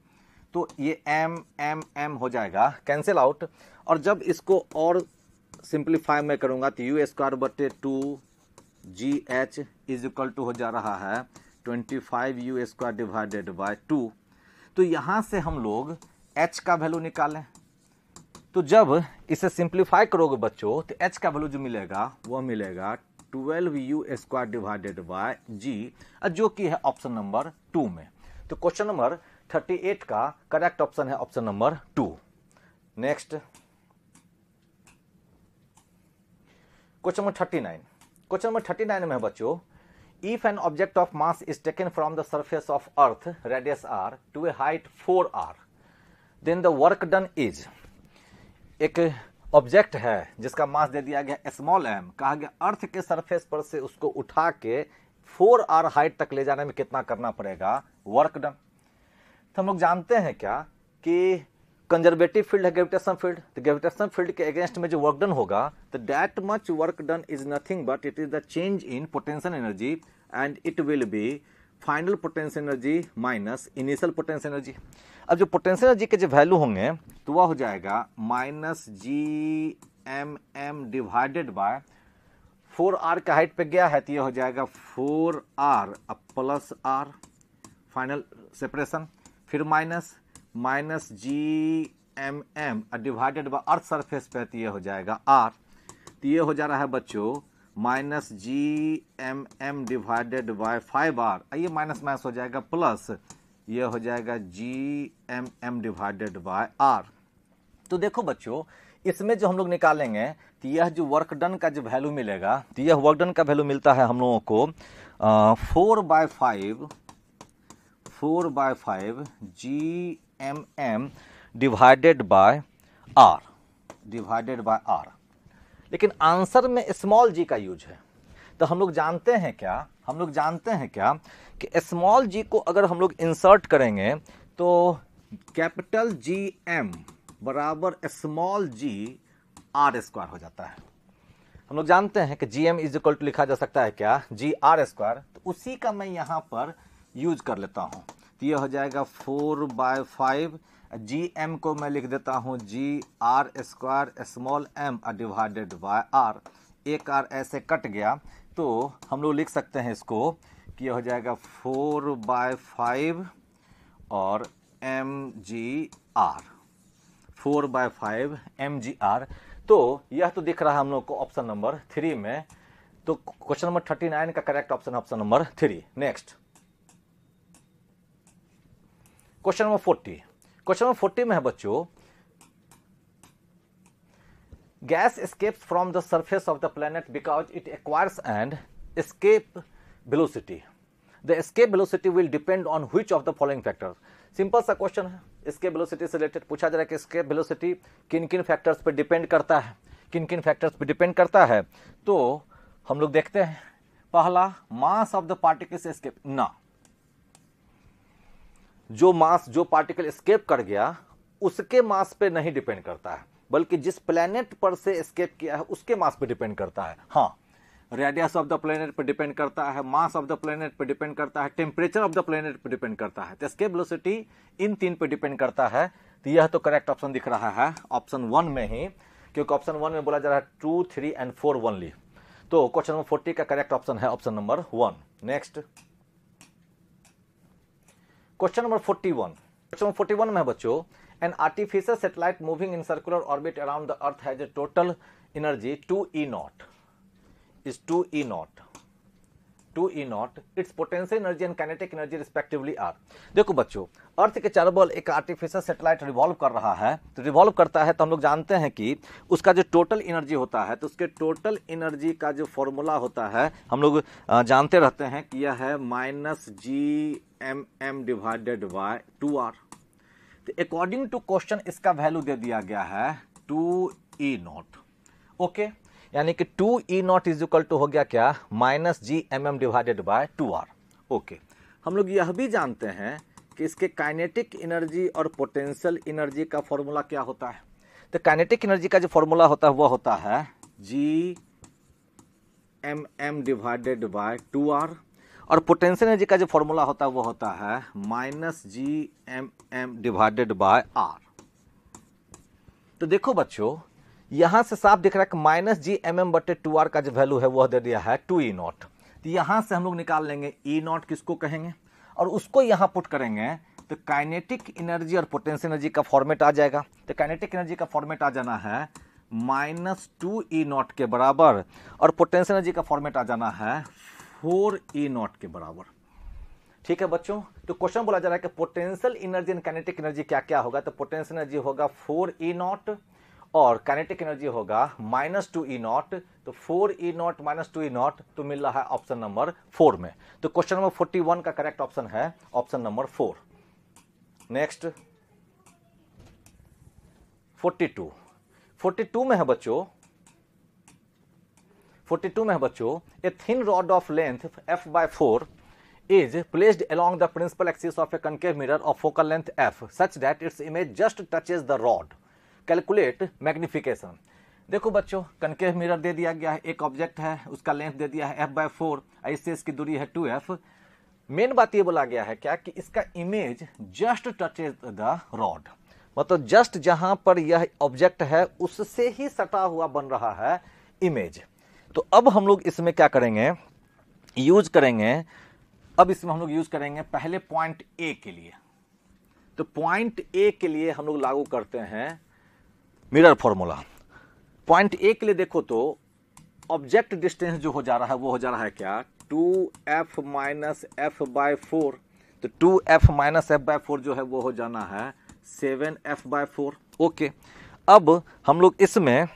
A: तो ये एम एम एम हो जाएगा कैंसिल आउट और जब इसको और सिंप्लीफाई मैं करूँगा तो यू स्क्वायर बटे two G H is equal to हो जा रहा है twenty five U square divided by two तो यहाँ से हम लोग एच का वैल्यू निकालें तो जब इसे सिंप्लीफाई करोगे बच्चों तो एच का वैल्यू जो मिलेगा वह मिलेगा twelve U square divided by G जो कि है ऑप्शन नंबर टू में तो क्वेश्चन नंबर थर्टी एट का करेक्ट ऑप्शन है option number two next question number thirty nine question number thirty nine में है बच्चों if an object of mass is taken from the surface of earth radius R to a height four R then the work done is एक ऑब्जेक्ट है जिसका मास दे दिया गया स्मॉल एम कहा गया अर्थ के सरफेस पर से उसको उठा के फोर आर हाइट तक ले जाने में कितना करना पड़ेगा वर्क डन तो हम लोग जानते हैं क्या कि कंजर्वेटिव फील्ड है ग्रेविटेशन फील्ड तो ग्रेविटेशन फील्ड के अगेंस्ट में जो वर्क डन होगा तो that much work done is nothing but it is the change in potential energy and it will be final potential energy minus initial potential energy अब जो पोटेंशियल एनर्जी के जो वैल्यू होंगे तो वह हो जाएगा minus G M m divided by four R का हाइट पे गया है तो यह हो जाएगा फोर आर अब प्लस आर फाइनल सेपरेशन फिर minus minus G M m divided by earth surface पे तो यह हो जाएगा आर तो ये हो जा रहा है बच्चों minus G M m divided by five R आइए माइनस माइनस हो जाएगा प्लस ये हो जाएगा G M m divided by R तो देखो बच्चों इसमें जो हम लोग निकालेंगे तो यह जो वर्क डन का जो वैल्यू मिलेगा तो यह वर्क डन का वैल्यू मिलता है हम लोगों को four by five four by five G M m divided by R divided by R लेकिन आंसर में स्मॉल जी का यूज है तो हम लोग जानते हैं क्या हम लोग जानते हैं क्या कि स्मॉल जी को अगर हम लोग इंसर्ट करेंगे तो कैपिटल जी एम बराबर स्मॉल जी आर स्क्वायर हो जाता है हम लोग जानते हैं कि G M is equal to लिखा जा सकता है क्या जी आर स्क्वायर तो उसी का मैं यहाँ पर यूज कर लेता हूँ तो यह हो जाएगा four by five G M को मैं लिख देता हूँ G R square small m divided by R एक आर ऐसे कट गया तो हम लोग लिख सकते हैं इसको कि यह हो जाएगा फोर बाय फाइव और m g R four by five m g R तो यह तो दिख रहा है हम लोग को ऑप्शन नंबर थ्री में तो क्वेश्चन नंबर थर्टी नाइन का correct option option number three next question number forty question number forty में है बच्चों gas escapes from the surface of the planet because it acquires and escape velocity the escape velocity will depend on which of the following factor simple सा क्वेश्चन है स्केप वेलोसिटी से रिलेटेड पूछा जा रहा है कि स्केप वेलोसिटी किन किन फैक्टर्स पर डिपेंड करता है किन किन फैक्टर्स पर डिपेंड करता है तो हम लोग देखते हैं पहला mass of the particles escape ना जो मास जो पार्टिकल स्केप कर गया उसके मास पे नहीं डिपेंड करता है बल्कि जिस प्लेनेट पर से स्केप किया है उसके मास पे डिपेंड करता है हाँ रेडियस ऑफ द प्लेनेट पर डिपेंड करता है मास ऑफ द प्लेनेट पर डिपेंड करता है टेम्परेचर ऑफ द प्लेनेट पर डिपेंड करता है तो स्केप वेलोसिटी इन तीन पर डिपेंड करता है तो यह तो करेक्ट ऑप्शन दिख रहा है ऑप्शन वन में ही क्योंकि ऑप्शन वन में बोला जा रहा है two three and four only तो क्वेश्चन नंबर फोर्टी का करेक्ट ऑप्शन है option number one next question number forty one question number forty one में बच्चों an artificial satellite moving in circular orbit around the earth has a total energy two E naught is two E naught two E naught its potential energy and kinetic energy respectively are देखो बच्चों अर्थ के चारों बल एक आर्टिफिशियल सेटेलाइट रिवॉल्व कर रहा है तो रिवॉल्व करता है तो हम लोग जानते हैं कि उसका जो टोटल एनर्जी होता है तो उसके टोटल एनर्जी का जो फॉर्मूला होता है हम लोग जानते रहते हैं कि यह है minus G M m divided by two R तो अकॉर्डिंग टू क्वेश्चन इसका वैल्यू दे दिया गया है टू ई नॉट ओके यानी कि two E naught is equal to हो गया क्या minus G M m divided by two R okay हम लोग यह भी जानते हैं कि इसके काइनेटिक एनर्जी और पोटेंशियल एनर्जी का फॉर्मूला क्या होता है तो काइनेटिक एनर्जी का जो फॉर्मूला होता है वह होता है G M m divided by two R और पोटेंशियल एनर्जी का जो फॉर्मूला होता है वो होता है minus G M m divided by R तो देखो बच्चों यहां से साफ दिख रहा है कि माइनस जी एम एम बटे टू आर का जो वैल्यू है वह दे दिया है टू ई नॉट तो यहां से हम लोग निकाल लेंगे ई e नॉट किसको कहेंगे और उसको यहां पुट करेंगे तो काइनेटिक एनर्जी और पोटेंशियल एनर्जी का फॉर्मेट आ जाएगा तो काइनेटिक एनर्जी का फॉर्मेट आ जाना है माइनस टू ई नॉट के बराबर और पोटेंशियल एनर्जी का फॉर्मेट आ जाना है फोर ए नॉट के बराबर ठीक है बच्चों तो क्वेश्चन बोला जा रहा है कि potential energy and kinetic energy क्या क्या होगा तो पोटेंशियल एनर्जी होगा फोर ए नॉट और कैनेटिक एनर्जी होगा माइनस टू ई नॉट तो four E naught minus two E naught तो मिल रहा है ऑप्शन नंबर फोर में तो क्वेश्चन नंबर फोर्टी वन का करेक्ट ऑप्शन है option number four next forty two forty two में है बच्चों 42 में है बच्चों a thin rod of length f by four is placed along the principal axis of a concave mirror of focal length f such that its image just touches the rod calculate magnification देखो बच्चों कंकेव मिरर दे दिया गया है एक ऑब्जेक्ट है उसका लेंथ दे दिया है एफ बाय फोर ऐसे इसकी दूरी है टू एफ मेन बात ये बोला गया है क्या कि इसका image just touches the rod मतलब जस्ट जहां पर यह ऑब्जेक्ट है उससे ही सटा हुआ बन रहा है इमेज तो अब हम लोग इसमें क्या करेंगे यूज करेंगे अब इसमें हम लोग यूज करेंगे पहले पॉइंट ए के लिए तो पॉइंट ए के लिए हम लोग लागू करते हैं मिरर फॉर्मूला पॉइंट ए के लिए देखो तो ऑब्जेक्ट डिस्टेंस जो हो जा रहा है वो हो जा रहा है क्या two f minus f by four तो two f minus f by four जो है वो हो जाना है seven f by four okay अब हम लोग इसमें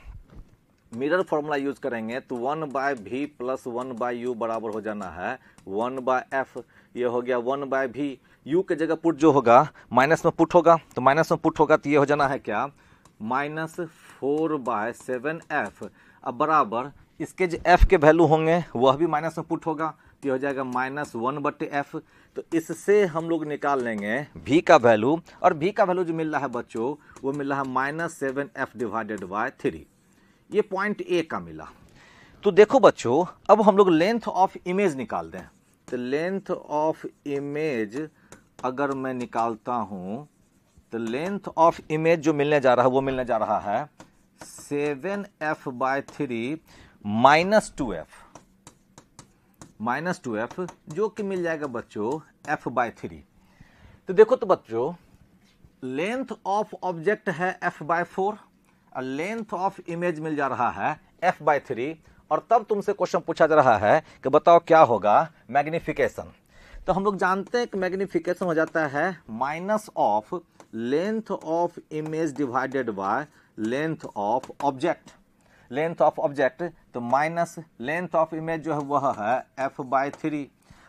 A: मिरर फॉर्मूला यूज करेंगे तो one by v plus one by u बराबर हो जाना है वन बाय एफ ये हो गया वन बाय भी यू के जगह पुट जो होगा माइनस में पुट होगा तो माइनस में पुट होगा तो ये हो जाना है क्या minus four by seven f अब बराबर इसके जो एफ के वैल्यू होंगे वह भी माइनस में पुट होगा तो हो जाएगा माइनस वन बटे एफ तो इससे हम लोग निकाल लेंगे भी का वैल्यू और भी का वैल्यू जो मिल रहा है बच्चों वो मिल रहा है minus seven f divided by three ये पॉइंट ए का मिला तो देखो बच्चों अब हम लोग लेंथ ऑफ इमेज निकाल दें तो लेंथ ऑफ इमेज अगर मैं निकालता हूं तो लेंथ ऑफ इमेज जो मिलने जा रहा है वो मिलने जा रहा है seven f by three minus two f minus two f जो कि मिल जाएगा बच्चों एफ बाय थ्री तो देखो तो बच्चों लेंथ ऑफ ऑब्जेक्ट है f by four length of image मिल जा रहा है एफ बाय थ्री और तब तुमसे क्वेश्चन पूछा जा रहा है कि बताओ क्या होगा मैग्निफिकेशन तो हम लोग जानते हैं कि मैग्निफिकेशन हो जाता है minus of length of image divided by length of object length of object तो माइनस लेंथ ऑफ इमेज जो है वह है एफ बाय थ्री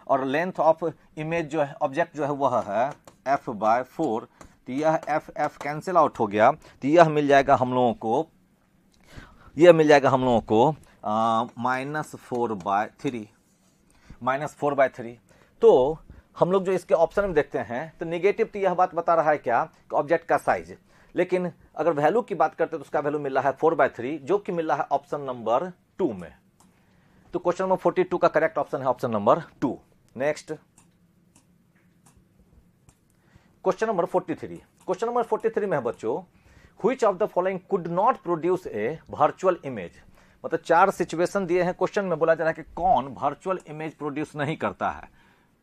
A: और लेंथ ऑफ इमेज जो है ऑब्जेक्ट जो है वह है एफ बाय फोर तो यह एफ एफ कैंसिल आउट हो गया तो यह मिल जाएगा हम लोगों को यह मिल जाएगा हम लोगों को minus four by three minus four by three तो हम लोग जो इसके ऑप्शन में देखते हैं तो निगेटिव तो यह बात बता रहा है क्या ऑब्जेक्ट का साइज लेकिन अगर वैल्यू की बात करते हैं तो उसका वैल्यू मिल रहा है फोर बाय थ्री जो कि मिल रहा है ऑप्शन नंबर टू में तो क्वेश्चन नंबर फोर्टी टू का करेक्ट ऑप्शन है option number two next question number 43 question number 43 में है बच्चों which of the following could not produce a virtual image मतलब चार सिचुएशन दिए हैं क्वेश्चन में बोला जा रहा है कि कौन वर्चुअल इमेज प्रोड्यूस नहीं करता है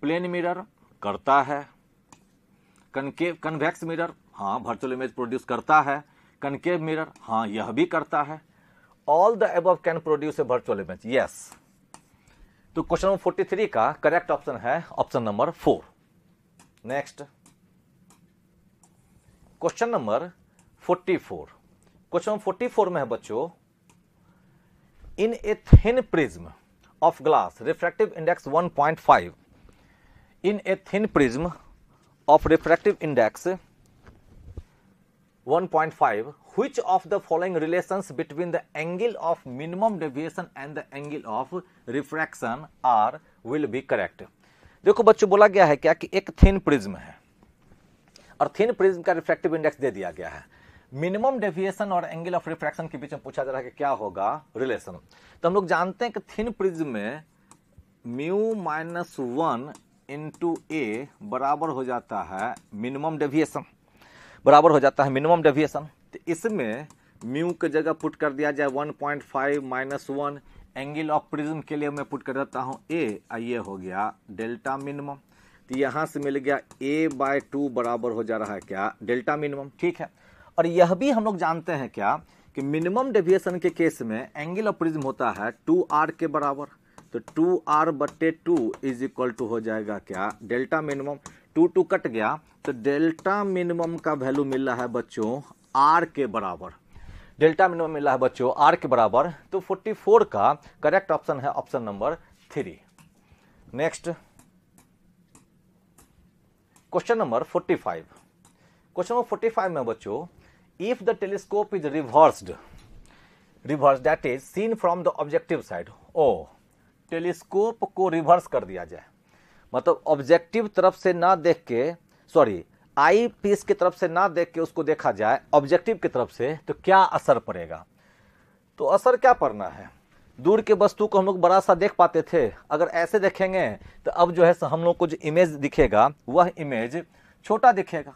A: प्लेन मिरर करता है कनकेव कन्वेक्स मिरर हाँ वर्चुअल इमेज प्रोड्यूस करता है कनकेव मिरर हाँ यह भी करता है all the above can produce a virtual image yes तो क्वेश्चन नंबर 43 का करेक्ट ऑप्शन है option number four next question number 44 question number 44 में है बच्चों in a thin prism of glass refractive index 1.5 in a thin prism of refractive index 1.5 point five of the following relation between the angle of minimum deviation and the angle of refraction are will be correct देखो बच्चों बोला गया है क्या कि एक थिन प्रिज्म है और थिन प्रिज्म का रिफ्रैक्टिव इंडेक्स दे दिया गया है मिनिमम डेविएशन और एंगल ऑफ रिफ्रैक्शन के बीच में पूछा जा रहा है कि क्या होगा रिलेशन तो हम लोग जानते हैं कि थिन प्रिज्म में mu minus one into A बराबर हो जाता है मिनिमम डेविएशन बराबर हो जाता है मिनिमम डेविएशन तो इसमें म्यू के जगह पुट कर दिया जाए 1.5 point five minus one angle of prism के लिए मैं पुट कर देता हूँ ए ये हो गया डेल्टा मिनिमम तो यहाँ से मिल गया ए बाय टू बराबर हो जा रहा है क्या डेल्टा मिनिमम ठीक है और यह भी हम लोग जानते हैं क्या कि मिनिमम डेविएशन के केस में एंगल ऑफ प्रिज्म होता है टू आर के बराबर तो टू आर बटे टू इज इक्वल टू हो जाएगा क्या delta minimum two two cut गया तो डेल्टा मिनिमम का वैल्यू मिल रहा है बच्चों आर के बराबर डेल्टा मिनिमम मिल रहा है बच्चों आर के बराबर तो 44 का करेक्ट ऑप्शन है option number three next question number 45 question number 45 में बच्चों if the telescope is reversed reverse that is seen from the objective side ओ टेलीस्कोप को रिवर्स कर दिया जाए मतलब ऑब्जेक्टिव तरफ से ना देख के सॉरी आई पीस की तरफ से ना देख के उसको देखा जाए ऑब्जेक्टिव की तरफ से तो क्या असर पड़ेगा तो असर क्या पड़ना है दूर के वस्तु को हम लोग बड़ा सा देख पाते थे अगर ऐसे देखेंगे तो अब जो है हम लोग को जो इमेज दिखेगा वह इमेज छोटा दिखेगा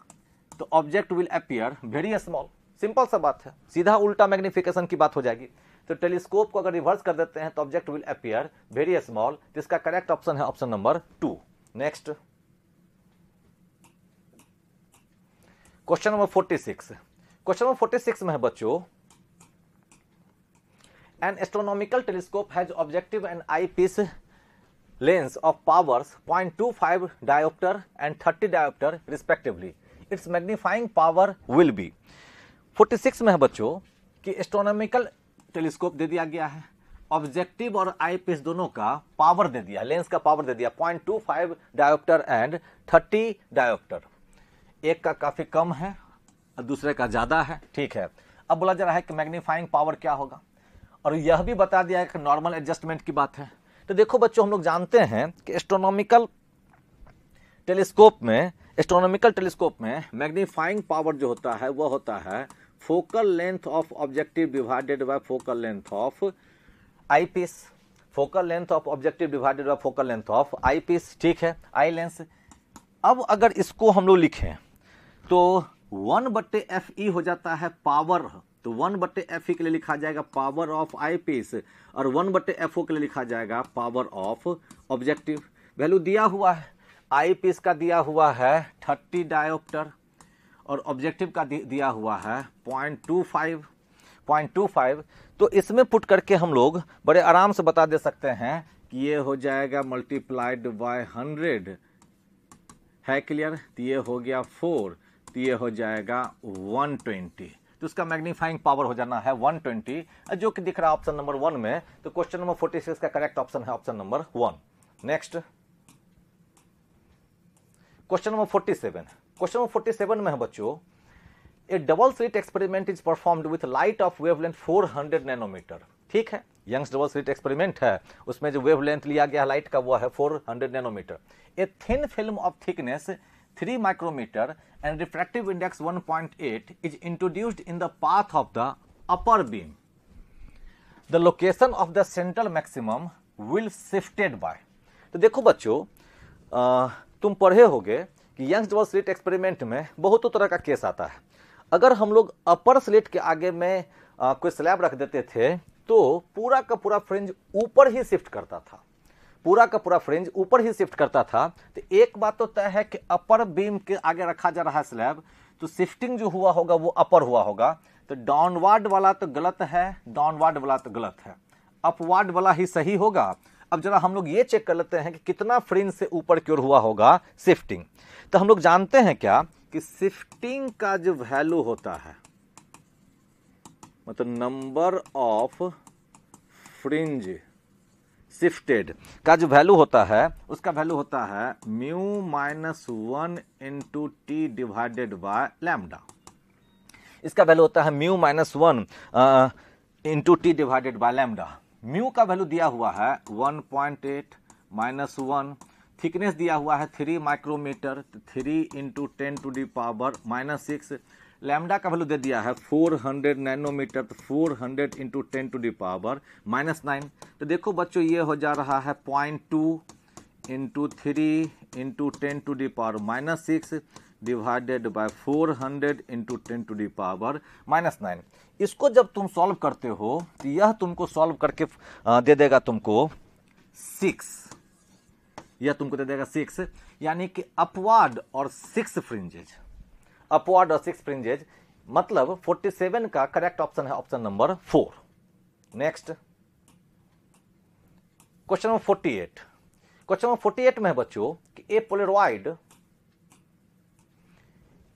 A: तो object will appear very small simple सा बात है सीधा उल्टा मैग्निफिकेशन की बात हो जाएगी तो टेलीस्कोप को अगर रिवर्स कर देते हैं तो object will appear very small तो इसका करेक्ट ऑप्शन है option number two next question number forty six question number forty six में है बच्चों an astronomical telescope has objective and eyepiece lens of powers 0.25 dioptre and 30 dioptre respectively it's magnifying power will be forty six में है बच्चों की एस्ट्रोनोमिकल टेलीस्कोप दे दिया गया है ऑब्जेक्टिव और आई आईपीस दोनों का पावर दे दिया लेंस का पावर दे दिया point two five dioptre and thirty dioptre एक का काफी कम है और दूसरे का ज्यादा है ठीक है अब बोला जा रहा है कि मैग्नीफाइंग पावर क्या होगा और यह भी बता दिया कि नॉर्मल एडजस्टमेंट की बात है तो देखो बच्चों हम लोग जानते हैं कि एस्ट्रोनॉमिकल टेलीस्कोप में एस्ट्रोनॉमिकल टेलीस्कोप में मैग्नीफाइंग पावर जो होता है वह होता है focal length of objective divided by focal length of eyepiece focal length of objective divided by focal length of eyepiece ठीक है आई लेंस अब अगर इसको हम लोग लिखें तो वन बट्टे एफ ई e हो जाता है पावर तो वन बटे एफ के लिए लिखा जाएगा पावर ऑफ आई पीस और वन बटे एफ के लिए लिखा जाएगा पावर ऑफ ऑब्जेक्टिव वैल्यू दिया हुआ है आई पीस का दिया हुआ है थर्टी डायोप्टर और ऑब्जेक्टिव का दिया हुआ है point two five point two five तो इसमें पुट करके हम लोग बड़े आराम से बता दे सकते हैं कि ये हो जाएगा मल्टीप्लाइड बाय हंड्रेड है क्लियर तो ये हो गया फोर तो ये हो जाएगा वन ट्वेंटी तो उसका मैग्नीफाइंग पावर हो जाना है 120 जो कि दिख रहा है ऑप्शन नंबर वन में तो क्वेश्चन नंबर 46 का करेक्ट ऑप्शन है option number one next question number 47 question number 47 में है बच्चों a double slit experiment is perform with light of wavelength 400 nanometre ठीक है यंग्स डबल स्लिट एक्सपेरिमेंट है उसमें जो वेवलेंथ लिया गया लाइट का वो है 400 nanometre a thin film of thickness 3 micrometer and refractive index 1.8 is introduced in the path of the upper beam, the location of the central maximum will shifted by. तो देखो बच्चों तुम पढ़े होगे कि यंग्स डबल स्लिट एक्सपेरिमेंट में बहुत तरह का केस आता है अगर हम लोग अपर स्लिट के आगे में आ, कोई स्लैब रख देते थे तो पूरा का पूरा फ्रिंज ऊपर ही शिफ्ट करता था पूरा का पूरा फ्रिंज ऊपर ही शिफ्ट करता था तो एक बात तो तय है कि अपर बीम के आगे रखा जा रहा है स्लैब तो शिफ्टिंग जो हुआ होगा वो अपर हुआ होगा तो डाउनवर्ड वाला तो गलत है डाउनवर्ड वाला तो गलत है अपवर्ड वाला ही सही होगा अब जरा हम लोग ये चेक कर लेते हैं कि कितना फ्रिंज से ऊपर की ओर हुआ होगा शिफ्टिंग तो हम लोग जानते हैं क्या कि शिफ्टिंग का जो वैल्यू होता है मतलब नंबर ऑफ फ्रिंज शिफ्टेड का जो वैल्यू होता है उसका वैल्यू होता है mu minus one into T divided by lambda इसका वैल्यू होता है mu minus one into T divided by lambda mu का वैल्यू दिया हुआ है one point eight minus one thickness दिया हुआ है three micrometre three into ten to the power minus six lambda का वैल्यू दे दिया है 400 नैनोमीटर तो 400 hundred into ten to the power minus nine तो देखो बच्चों ये हो जा रहा है point two into three into ten to the power minus six divided by 400 hundred into ten to the power minus nine इसको जब तुम सॉल्व करते हो तो यह तुमको सॉल्व करके दे देगा तुमको सिक्स यह तुमको दे देगा सिक्स यानी कि अपवार्ड और सिक्स फ्रिंजेज अपवर्ड और सिक्स फ्रिंजेज मतलब 47 का करेक्ट ऑप्शन है option number four next question number 48 question number 48 में है बच्चों कि a polaroid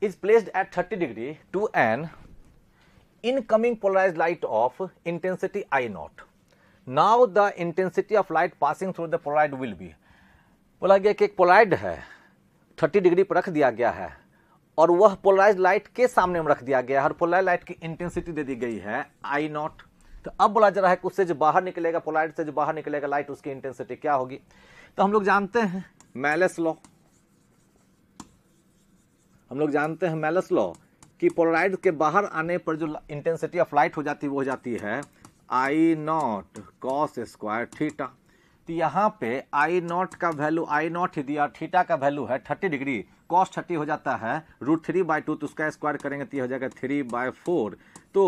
A: is placed at 30 degree to an incoming polarise light of intensity I nought now the intensity of light passing through the polaroid will be बोला गया कि एक पोलाइड है 30 डिग्री पर रख दिया गया है और वह पोलराइज लाइट के सामने में रख दिया गया है और पोलराइज लाइट की इंटेंसिटी दे दी गई है आई नॉट तो अब बोला जा रहा है कि उससे जो बाहर निकलेगा पोलराइट से जो बाहर निकलेगा लाइट उसकी इंटेंसिटी क्या होगी तो हम लोग जानते हैं मैलस लॉ हम लोग जानते हैं मैलस लॉ कि पोलराइड के बाहर आने पर जो इंटेंसिटी ऑफ लाइट हो जाती है वो हो जाती है I nought cos square theta तो यहाँ पे आई नॉट का वैल्यू आई नॉट ही दिया थीटा का वैल्यू है थर्टी डिग्री कॉस थर्टी हो जाता है रूट थ्री बाई टू तो उसका स्क्वायर करेंगे तो हो जाएगा थ्री बाय फोर तो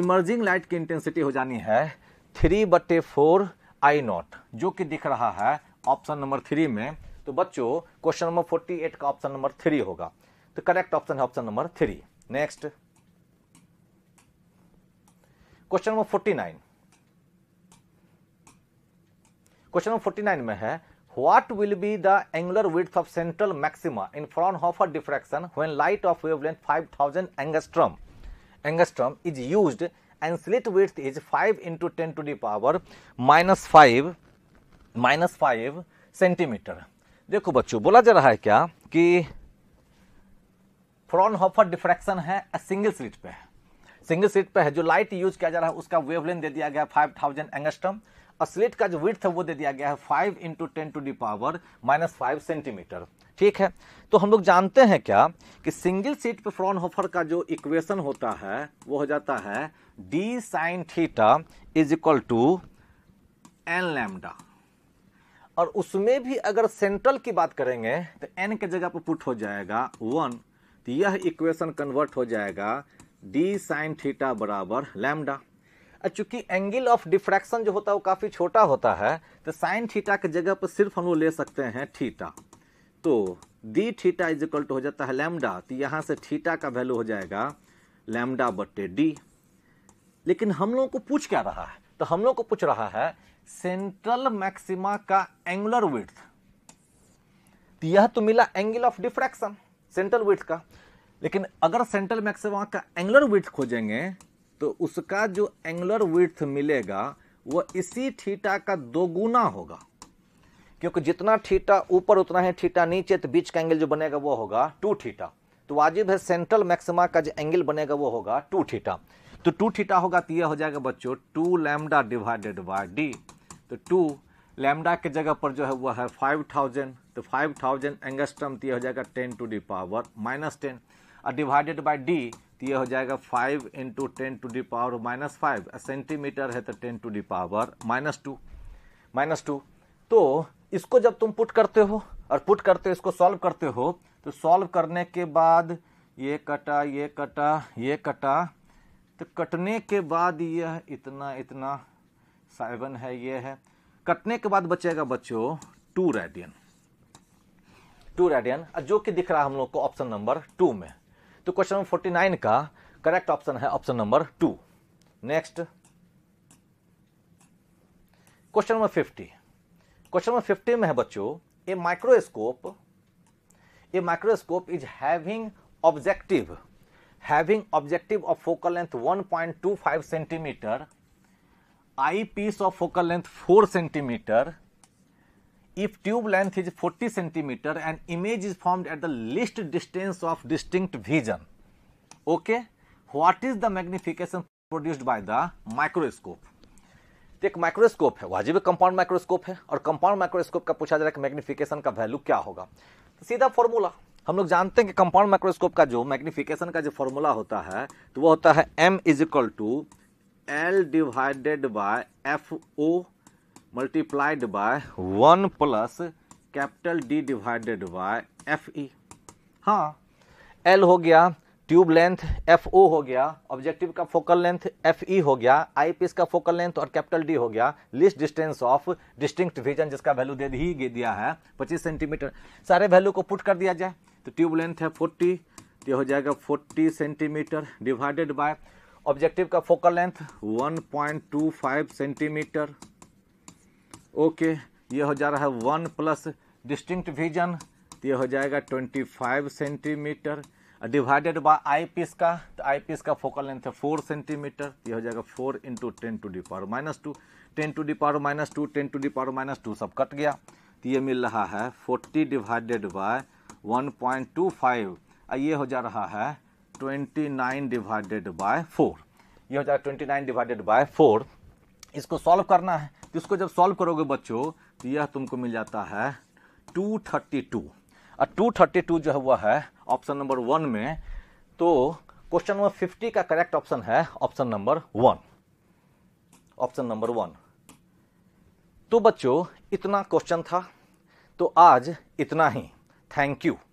A: इमर्जिंग लाइट की इंटेंसिटी हो जानी है थ्री बटे फोर आई नॉट जो कि दिख रहा है ऑप्शन नंबर थ्री में तो बच्चों क्वेश्चन नंबर फोर्टी एट का ऑप्शन नंबर थ्री होगा तो करेक्ट ऑप्शन है option number three next question number forty nine question number forty nine में है What will be the angular width of central maxima in Fraunhofer diffraction when light of wavelength 5000 angstrom angstrom is used and slit width is 5 into 10 to the power minus 5 minus 5 centimetre देखो बच्चों बोला जा रहा है क्या कि फ्रॉनहोफर डिफ्रैक्शन है सिंगल स्लिट पे है सिंगल स्लिट पे है जो लाइट यूज किया जा रहा है उसका वेवलेंथ दे दिया गया 5000 एंगस्टम और स्लेट का जो विथ है वो दे दिया गया है five into ten to the power minus five centimetre ठीक है तो हम लोग जानते हैं क्या कि सिंगल सीट पे फ्रॉन होफर का जो इक्वेशन होता है वो हो जाता है d sine theta is equal to n lambda और उसमें भी अगर सेंट्रल की बात करेंगे तो एन के जगह पर पुट हो जाएगा वन तो यह इक्वेशन कन्वर्ट हो जाएगा डी साइन थीटा बराबर लैमडा चूंकि एंगल ऑफ डिफ्रैक्शन जो होता है वो काफ़ी छोटा होता है तो साइन थीटा के जगह पर सिर्फ हम लोग ले सकते हैं थीटा तो d theta is equal to हो जाता है लैमडा तो यहाँ से थीटा का वैल्यू हो जाएगा लैमडा बट्टे डी लेकिन हम लोगों को पूछ क्या रहा है तो हम लोग को पूछ रहा है सेंट्रल मैक्सिमा का एंगुलर विथ तो यह तो मिला angle of diffraction central width का लेकिन अगर सेंट्रल मैक्सिमा का एंगुलर विथ खोजेंगे तो उसका जो एंगुलर विथ मिलेगा वह इसी थीटा का दोगुना होगा क्योंकि जितना थीटा ऊपर उतना ही थीटा नीचे तो बीच का एंगल जो बनेगा वो होगा टू थीटा तो वाजिब है सेंट्रल मैक्सिमा का जो एंगल बनेगा वो होगा टू थीटा तो टू थीटा होगा तो यह हो जाएगा बच्चों two lambda divided by d तो टू लैमडा के जगह पर जो है वह है फाइव थाउजेंड तो फाइव थाउजेंड एंगस्टम तो यह हो जाएगा ten to the power minus ten और डिवाइडेड बाई डी तो ये हो जाएगा five into ten to the power minus five centimetre है तो ten to the power minus to minus two तो इसको जब तुम पुट करते हो और पुट करते हो इसको सॉल्व करते हो तो सॉल्व करने के बाद ये कटा ये कटा ये कटा तो कटने के बाद यह इतना इतना सेवन है ये है कटने के बाद बचेगा बच्चों टू रेडियन टू रेडियन जो कि दिख रहा है हम लोग को ऑप्शन नंबर टू में तो क्वेश्चन नंबर फोर्टी नाइन का करेक्ट ऑप्शन है option number two next question number fifty question number fifty में है बच्चों a microscope a microscope is having objective length one point two five 1.25 eyepiece of focal length 4 centimetre if tube length is 40 centimetre and image is formed at the least distance of distinct vision okay what is the magnification produced by the microscope तो एक माइक्रोस्कोप है वाजिब कंपाउंड माइक्रोस्कोप है और कंपाउंड माइक्रोस्कोप का पूछा जा रहा है कि मैग्निफिकेशन का वैल्यू क्या होगा तो सीधा फॉर्मूला हम लोग जानते हैं कि कंपाउंड माइक्रोस्कोप का जो मैग्निफिकेशन का जो फॉर्मूला होता है तो वो होता है M is equal to L divided by F O multiplied by one plus capital D divided by F E हाँ एल हो गया ट्यूब लेंथ एफ ओ हो गया ऑब्जेक्टिव का फोकल लेंथ एफ ई हो गया आई पीस का फोकल लेंथ और कैपिटल डी हो गया least distance of distinct vision जिसका वैल्यू दे ही दिया है 25 सेंटीमीटर सारे वैल्यू को पुट कर दिया जाए तो ट्यूब लेंथ है 40 तो हो जाएगा 40 सेंटीमीटर डिवाइडेड बाय ऑब्जेक्टिव का फोकल लेंथ 1.25 सेंटीमीटर ओके ये हो जा रहा है वन प्लस डिस्टिंक्ट विजन तो ये हो जाएगा twenty five centimetre divided by eyepiece का तो आई पीस का फोकल लेंथ है फोर सेंटीमीटर तो ये हो जाएगा four into ten to the power minus two ten to the power minus two ten to the power minus two सब कट गया तो ये मिल रहा है forty divided by one point two five ये हो जा रहा है twenty nine divided by four ये हो जाएगा twenty nine divided by four इसको सॉल्व करना है तो इसको जब सॉल्व करोगे बच्चों तो यह तुमको मिल जाता है टू थर्टी टू और टू थर्टी टू जो है वह है ऑप्शन नंबर वन में तो क्वेश्चन नंबर फिफ्टी का करेक्ट ऑप्शन है option number one option number one तो बच्चों इतना क्वेश्चन था तो आज इतना ही थैंक यू